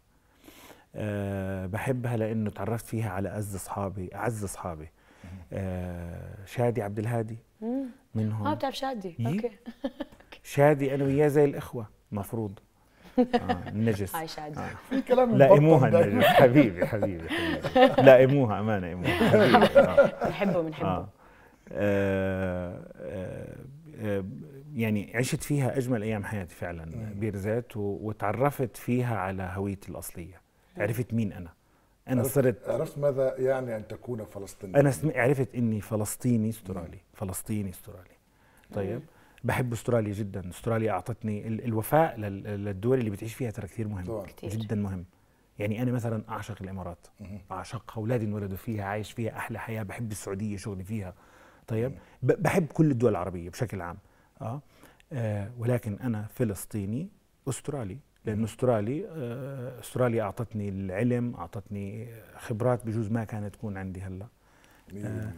أه بحبها لانه تعرفت فيها على اعز اصحابي اعز اصحابي أه شادي عبد الهادي منهم اه بتعرف شادي إيه؟ اوكي [laughs] شادي انا وياه زي الاخوه المفروض آه نجس هاي شادي آه. في كلام لائموها النجس حبيبي حبيبي حبيبي لائموها امانه ايموها نحبه [laughs] آه. بنحبه آه. آه،, آه. يعني عشت فيها اجمل ايام حياتي فعلا إيه. بيرزات وتعرفت فيها على هويتي الاصليه إيه. عرفت مين انا انا صرت عرفت ماذا يعني ان تكون فلسطيني انا سم... عرفت اني فلسطيني استرالي فلسطيني استرالي طيب بحب استراليا جدا استراليا اعطتني ال... الوفاء لل... للدول اللي بتعيش فيها ترى كثير مهم طبعا. كتير. جدا مهم يعني انا مثلا اعشق الامارات اعشقها اولادي انولدوا فيها عايش فيها احلى حياه بحب السعوديه شغلي فيها طيب ب... بحب كل الدول العربيه بشكل عام اه, آه ولكن انا فلسطيني استرالي لأن استرالي آه، استراليا أعطتني العلم أعطتني خبرات بجوز ما كانت تكون عندي هلا آه،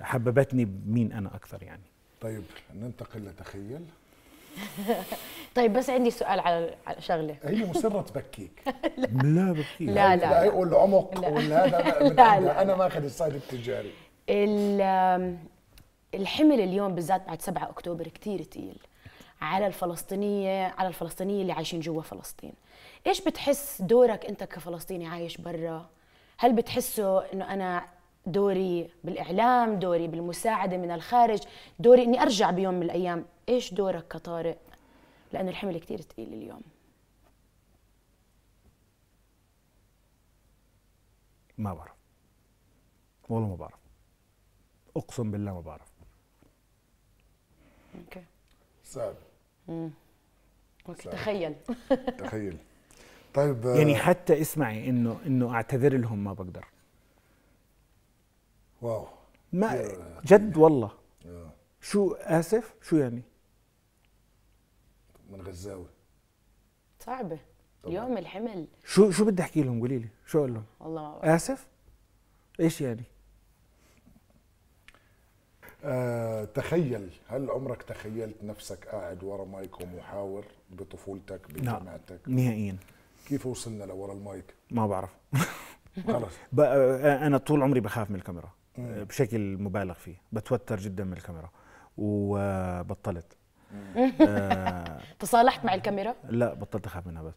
حببتني بمين أنا أكثر يعني طيب ننتقل لتخيل [laughs] طيب بس عندي سؤال على شغله هي مصره تبكيك [laughs] لا بكيك لا لا والعمق ولا هذا [laughs] لا لا انا ماخذ الصيد التجاري الحمل اليوم بالذات بعد 7 اكتوبر كثير ثقيل على الفلسطينيه على الفلسطينيه اللي عايشين جوا فلسطين ايش بتحس دورك انت كفلسطيني عايش برا هل بتحسه انه انا دوري بالاعلام دوري بالمساعده من الخارج دوري اني ارجع بيوم من الايام ايش دورك كطارق لانه الحمل كثير ثقيل اليوم ما بعرف والله ما بعرف اقسم بالله ما بعرف اوكي صعب اوكي تخيل [laughs] تخيل طيب آه، يعني حتى اسمعي انه انه اعتذر لهم ما بقدر واو ما جد والله شو اسف شو يعني من غزاوي صعبه طبعا. يوم الحمل شو شو بدي احكي لهم قولي لي شو اقول لهم والله ما اسف ايش يعني آه، تخيل هل عمرك تخيلت نفسك قاعد ورا مايك ومحاور بطفولتك نعم، بجامعتك نهائيا كيف وصلنا لورا المايك ما بعرف خلص [laughs] آه، آه، انا طول عمري بخاف من الكاميرا آه، بشكل مبالغ فيه بتوتر جدا من الكاميرا وبطلت [laughs] تصالحت مع الكاميرا؟ لا بطلت اخاف منها بس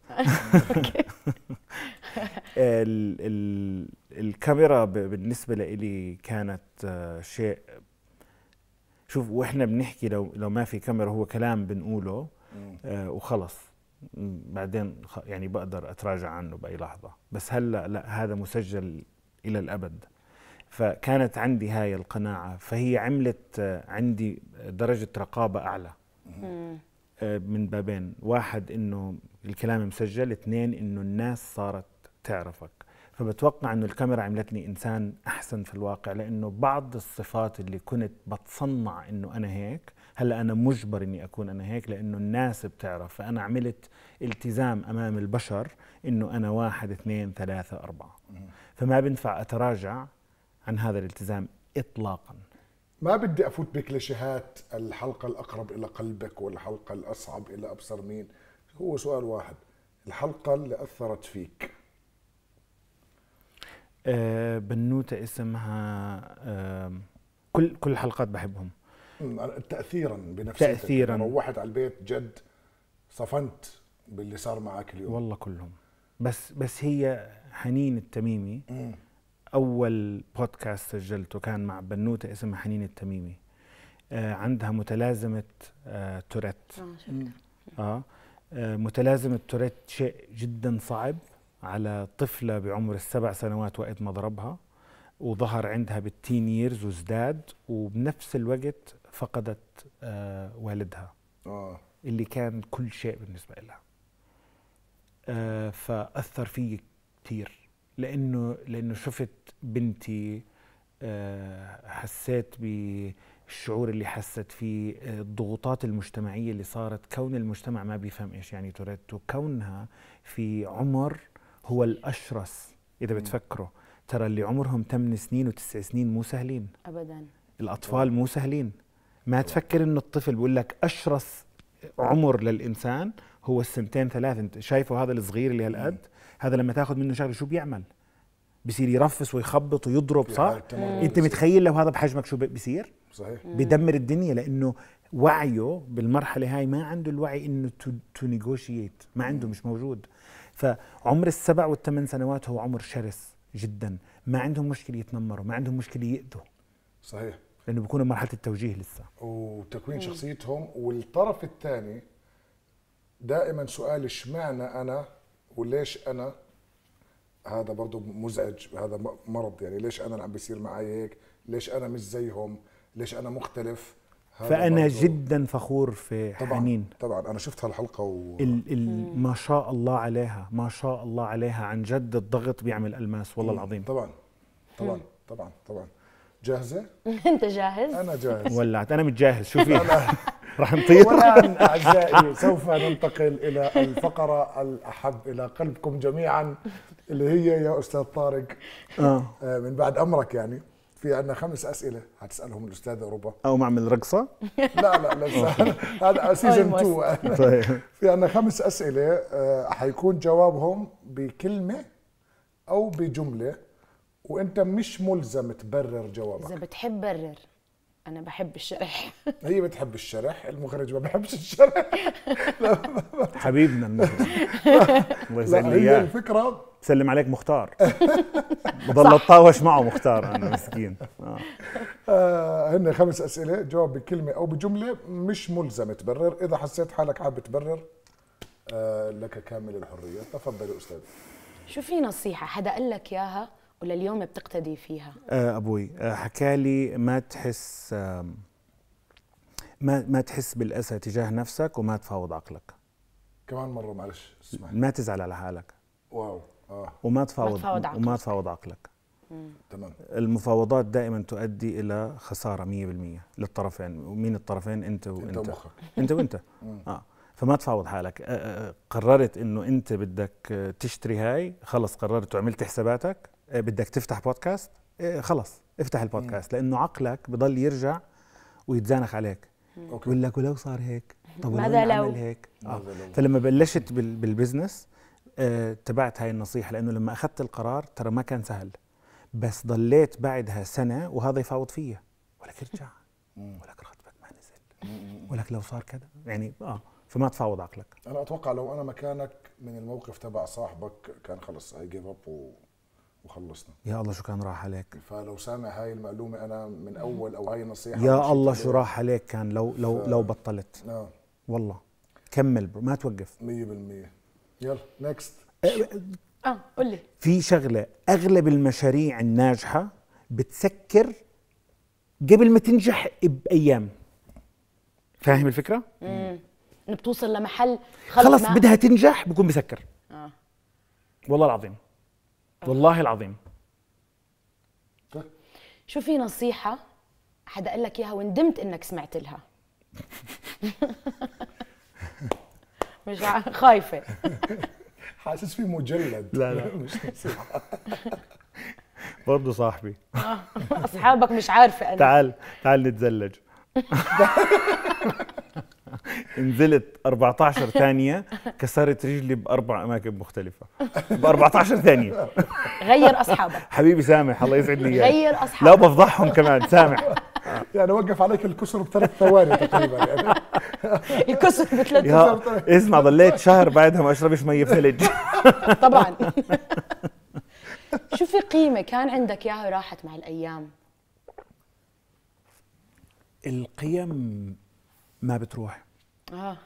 [laughs] الكاميرا بالنسبه لي كانت شيء شوف واحنا بنحكي لو لو ما في كاميرا هو كلام بنقوله آه وخلص بعدين يعني بقدر اتراجع عنه باي لحظه بس هلا لا هذا مسجل الى الابد فكانت عندي هاي القناعه فهي عملت آه، عندي درجه رقابه اعلى آه، من بابين واحد انه الكلام مسجل اثنين انه الناس صارت تعرفك فبتوقع انه الكاميرا عملتني انسان احسن في الواقع لانه بعض الصفات اللي كنت بتصنع انه انا هيك هلا انا مجبر اني اكون انا هيك لانه الناس بتعرف فانا عملت التزام امام البشر انه انا واحد اثنين ثلاثة أربعة فما بنفع اتراجع عن هذا الالتزام اطلاقا ما بدي افوت بكليشيهات الحلقة الاقرب الى قلبك والحلقة الاصعب الى ابصر مين هو سؤال واحد الحلقة اللي اثرت فيك آه، بنوته اسمها كل كل الحلقات بحبهم تاثيرا بنفسك يعني تاثيرا روحت على البيت جد صفنت باللي صار معك اليوم والله كلهم بس بس هي حنين التميمي مم. اول بودكاست سجلته كان مع بنوته اسمها حنين التميمي آه عندها متلازمه آه توريت اه, آه متلازمه توريت شيء جدا صعب على طفلة بعمر السبع سنوات وقت ما ضربها وظهر عندها بالتين ييرز وازداد وبنفس الوقت فقدت آه والدها آه. اللي كان كل شيء بالنسبة لها آه فأثر فيي كثير لأنه لأنه شفت بنتي آه حسيت بالشعور اللي حست فيه آه، الضغوطات المجتمعية اللي صارت كون المجتمع ما بيفهم إيش يعني توريت كونها في عمر هو الاشرس اذا بتفكروا ترى اللي عمرهم 8 سنين و9 سنين مو سهلين ابدا الاطفال مو سهلين ما تفكر انه الطفل بقول لك اشرس عمر للانسان هو السنتين ثلاث انت شايفه هذا الصغير اللي هالقد هذا لما تاخذ منه شغله شو بيعمل بيصير يرفس ويخبط ويضرب صح انت متخيل لو هذا بحجمك شو بيصير صحيح بيدمر الدنيا لانه وعيه بالمرحله هاي ما عنده الوعي انه تو نيغوشيت ما عنده مش موجود فعمر السبع والثمان سنوات هو عمر شرس جدا ما عندهم مشكله يتنمروا ما عندهم مشكله يأذوا صحيح لانه بيكونوا مرحله التوجيه لسه وتكوين مم. شخصيتهم والطرف الثاني دائما سؤال اشمعنى انا وليش انا هذا برضه مزعج هذا مرض يعني ليش انا اللي عم بيصير معي هيك ليش انا مش زيهم ليش انا مختلف فانا جدا فخور في طبعًا حنين طبعا انا شفت هالحلقه و... ال ال ما شاء الله عليها ما شاء الله عليها عن جد الضغط بيعمل الماس والله العظيم طبعا طبعا طبعا طبعا جاهزه [laughs] انت جاهز انا جاهز ولعت انا متجاهز شوفي [laughs] رح نطير والآن أعزائي سوف ننتقل إلى الفقرة الأحب إلى قلبكم جميعا اللي هي يا أستاذ طارق آه. آه، من بعد أمرك يعني في عندنا خمس اسئله هتسالهم الاستاذه ربا او معمل رقصه لا لا لا هذا سيزون [laughs] 2 طيب في عندنا خمس اسئله آه، حيكون جوابهم بكلمه او بجمله وانت مش ملزم تبرر جوابك اذا بتحب برر انا بحب الشرح [laughs] هي بتحب الشرح المخرج ما بحبش الشرح [laughs] حبيبنا المخرج [laughs] الله هي الفكره سلم عليك مختار بضل اتطاوش معه مختار انا مسكين آه. هن خمس اسئله جواب بكلمه او بجمله مش ملزم تبرر اذا حسيت حالك حابب تبرر آه لك كامل الحريه تفضل استاذ شو في نصيحه حدا قال لك اياها ولليوم بتقتدي فيها آه، ابوي آه، حكالي ما تحس ما ما تحس بالاسى تجاه نفسك وما تفاوض عقلك كمان مره معلش اسمح ما تزعل على حالك واو اه وما تفاوض, تفاوض عقلك. وما تفاوض عقلك تمام المفاوضات دائما تؤدي الى خساره 100% للطرفين ومين الطرفين انت وانت انت ومخك انت وانت [laughs] اه فما تفاوض حالك آه، قررت انه انت بدك تشتري هاي خلص قررت وعملت حساباتك آه، بدك تفتح بودكاست آه، خلص افتح البودكاست لانه عقلك بضل يرجع ويتزانخ عليك اوكي لك ولو صار هيك طب آه. ماذا لو هيك آه. فلما بلشت بالبزنس آه، تبعت هاي النصيحه لانه لما اخذت القرار ترى ما كان سهل بس ضليت بعدها سنه وهذا يفاوض فيا ولك ارجع ولك راتبك ما نزل ولك لو صار كذا يعني اه فما تفاوض عقلك انا اتوقع لو انا مكانك من الموقف تبع صاحبك كان خلص اي جيف اب و وخلصنا يا الله شو كان راح عليك فلو سامع هاي المعلومه انا من اول او هاي النصيحه يا الله شو راح عليك كان لو لو ف... لو بطلت نعم والله كمل برو ما توقف 100% يلا نكست اه, أه،, آه، قول لي في شغله اغلب المشاريع الناجحه بتسكر قبل ما تنجح بايام فاهم الفكره امم بتوصل لمحل خلص, خلص بدها تنجح بكون بسكر آه. والله العظيم والله العظيم شو في نصيحة حدا قال لك اياها وندمت انك سمعت لها [laughs] مش خايفة [laughs] حاسس في مجلد لا لا [laughs] مش نصيحة برضه صاحبي اصحابك مش عارفة انا تعال تعال نتزلج [laughs] نزلت 14 ثانيه كسرت رجلي باربع اماكن مختلفه ب 14 ثانيه غير اصحابك حبيبي سامح الله يسعد لي يعني. غير اصحابك لا بفضحهم كمان سامح [laughs] يعني وقف عليك الكسر بثلاث ثواني تقريبا يعني [laughs] الكسر بثلاث ثواني اسمع ضليت شهر بعدها ما اشربش ميه ثلج طبعا شو في قيمه كان عندك اياها راحت مع الايام القيم ما بتروح اه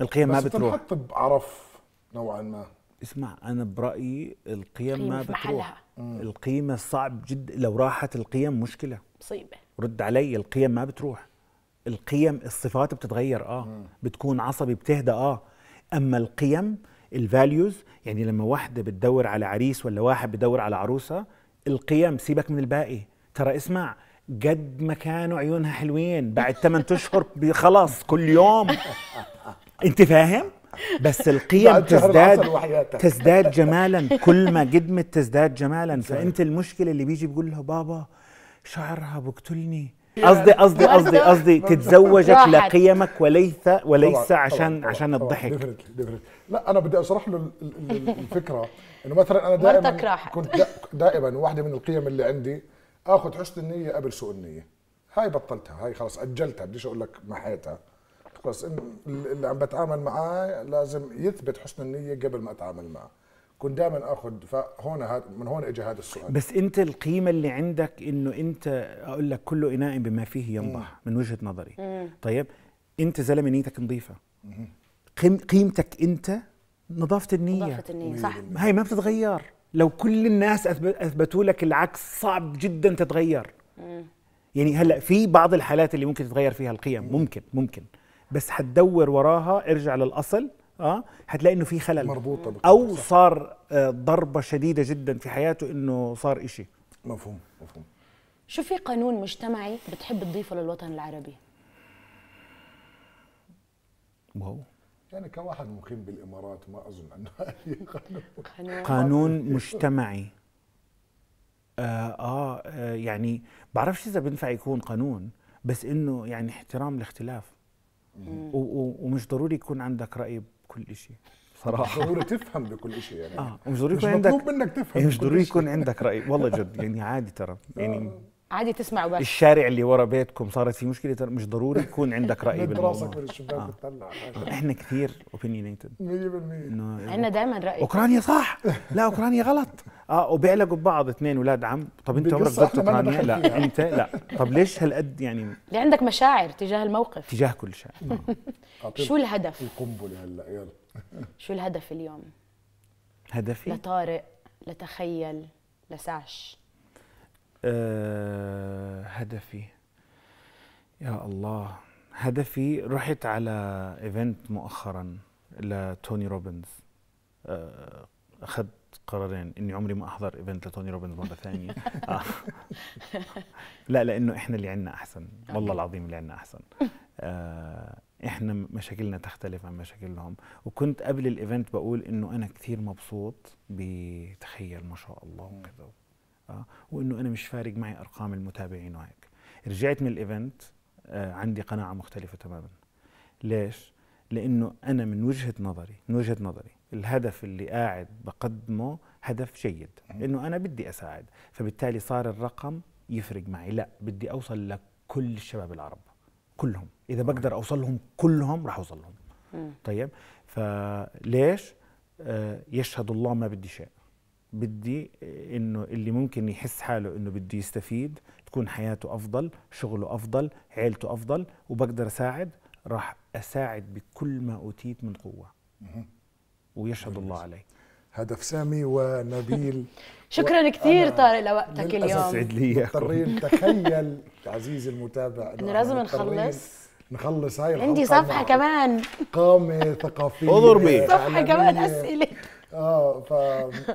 القيم ما بتروح بس بعرف نوعا ما اسمع انا برايي القيم ما بتروح القيمه صعب جدا لو راحت القيم مشكله مصيبه رد علي القيم ما بتروح القيم الصفات بتتغير اه مم. بتكون عصبي بتهدى اه اما القيم الفاليوز يعني لما واحده بتدور على عريس ولا واحد بدور على عروسه القيم سيبك من الباقي ترى اسمع قد ما كانوا عيونها حلوين بعد 8 اشهر خلاص كل يوم انت فاهم بس القيم تزداد تزداد جمالا كل ما قدمت تزداد جمالا فانت المشكله اللي بيجي بيقول له بابا شعرها بقتلني قصدي قصدي قصدي قصدي تتزوجك لقيمك وليس وليس عشان عشان الضحك لا انا بدي اشرح له الفكره انه مثلا انا دائما كنت دائما واحده من القيم اللي عندي اخذ حسن النيه قبل سوء النيه هاي بطلتها هاي خلص اجلتها بديش اقول لك محيتها خلص اللي عم بتعامل معاه لازم يثبت حسن النيه قبل ما اتعامل معه كنت دائما اخذ فهون هاد من هون اجى هذا السؤال بس انت القيمه اللي عندك انه انت اقول لك كل اناء بما فيه ينضح من وجهه نظري مم. طيب انت زلمه نيتك نظيفه قيمتك انت نظافه النيه نظافه النيه صح هاي ما بتتغير لو كل الناس اثبتوا لك العكس صعب جدا تتغير يعني هلا في بعض الحالات اللي ممكن تتغير فيها القيم ممكن ممكن بس حتدور وراها ارجع للاصل اه حتلاقي انه في خلل مربوطه او صار آه، ضربه شديده جدا في حياته انه صار إشي مفهوم مفهوم شو في قانون مجتمعي بتحب تضيفه للوطن العربي؟ واو أنا كواحد مقيم بالإمارات ما أظن أنه [laughs] قانون قانون مجتمعي آه،, آه, آه, يعني بعرفش إذا بينفع يكون قانون بس إنه يعني احترام الاختلاف ومش ضروري يكون عندك رأي بكل شيء صراحه [laughs] ضروري تفهم بكل شيء يعني اه مش ضروري يكون عندك مطلوب منك تفهم مش ضروري يكون عندك راي والله جد يعني عادي ترى آه، يعني عادي تسمع وبس الشارع اللي ورا بيتكم صارت فيه مشكله مش ضروري يكون عندك راي بالموضوع راسك من الشباك آه. بتطلع احنا كثير اوبينيونيتد 100% انه احنا دايما راي اوكرانيا صح لا اوكرانيا غلط اه وبيعلقوا ببعض اثنين اولاد عم طب انت عمرك ضد اوكرانيا لا انت لا طب ليش هالقد يعني اللي عندك مشاعر تجاه الموقف تجاه كل شيء شو الهدف القنبله هلا يلا [laughs] شو الهدف اليوم هدفي لطارق لتخيل لساش آه، هدفي يا الله هدفي رحت على ايفنت مؤخرا لتوني روبنز آه، اخذت قرارين اني عمري ما احضر ايفنت لتوني روبنز مره ثانيه آه. لا لانه احنا اللي عندنا احسن والله العظيم اللي عندنا احسن احنا مشاكلنا تختلف عن مشاكلهم وكنت قبل الايفنت بقول انه انا كثير مبسوط بتخيل ما شاء الله وكذا اه وانه انا مش فارق معي ارقام المتابعين وهيك رجعت من الايفنت آه عندي قناعه مختلفه تماما ليش لانه انا من وجهه نظري من وجهه نظري الهدف اللي قاعد بقدمه هدف جيد انه انا بدي اساعد فبالتالي صار الرقم يفرق معي لا بدي اوصل لكل الشباب العرب كلهم اذا بقدر اوصل لهم كلهم راح اوصل لهم طيب فليش آه يشهد الله ما بدي شيء بدي آه، انه اللي ممكن يحس حاله انه بده يستفيد تكون حياته افضل شغله افضل عيلته افضل وبقدر اساعد راح اساعد بكل ما اوتيت من قوه ويشهد الله علي هدف سامي ونبيل [laughs] شكرا و... كثير طارق لوقتك اليوم اسعد لي مضطرين تخيل [laughs] عزيزي المتابع انه لازم نخلص نخلص هاي عندي صفحه كمان قامه ثقافيه اضربي صفحه كمان اسئله اه ف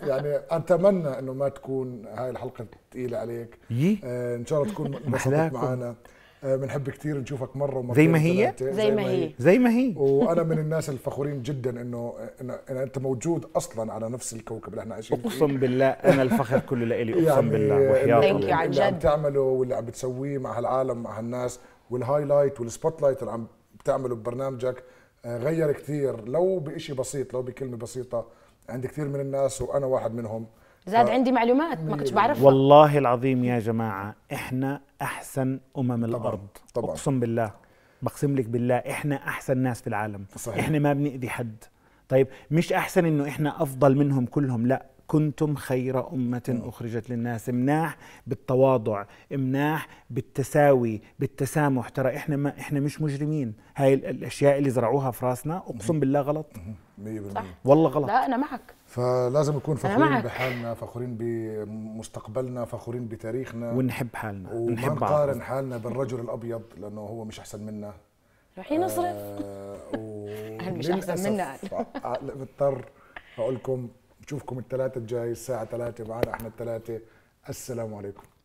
يعني اتمنى انه ما تكون هاي الحلقه ثقيله عليك يي آه ان شاء الله تكون [laughs] مبسوط معنا آه، بنحب كثير نشوفك مره ومرتين زي ما هي زي, زي ما هي زي ما هي وانا من الناس الفخورين جدا انه إن, انت موجود اصلا على نفس الكوكب اللي احنا عايشين فيه اقسم بالله انا الفخر كله لإلي اقسم يعني بالله وحياة الله اللي عم تعمله واللي عم بتسويه مع هالعالم مع هالناس والهايلايت والسبوت لايت اللي عم بتعمله ببرنامجك آه، غير كثير لو بشيء بسيط لو بكلمه بسيطه عند كثير من الناس وانا واحد منهم زاد ف... عندي معلومات ما كنتش بعرفها والله العظيم يا جماعه احنا احسن امم طبعًا الارض طبعا اقسم بالله بقسم لك بالله احنا احسن ناس في العالم صحيح. احنا ما بنأذي حد طيب مش احسن انه احنا افضل منهم كلهم لا كنتم خير أمة أخرجت للناس مناح بالتواضع مناح بالتساوي بالتسامح ترى إحنا ما إحنا مش مجرمين هاي الأشياء اللي زرعوها في راسنا أقسم بالله غلط 100% صح والله غلط لا أنا معك فلازم نكون فخورين بحالنا فخورين بمستقبلنا فخورين بتاريخنا ونحب حالنا بعض نقارن حالنا بالرجل الأبيض لأنه هو مش أحسن منا رح ينصرف آه [laughs] مش احسن منا بضطر [laughs] آه، اقول لكم نشوفكم الثلاثة الجاي الساعة 3 معنا احنا الثلاثة السلام عليكم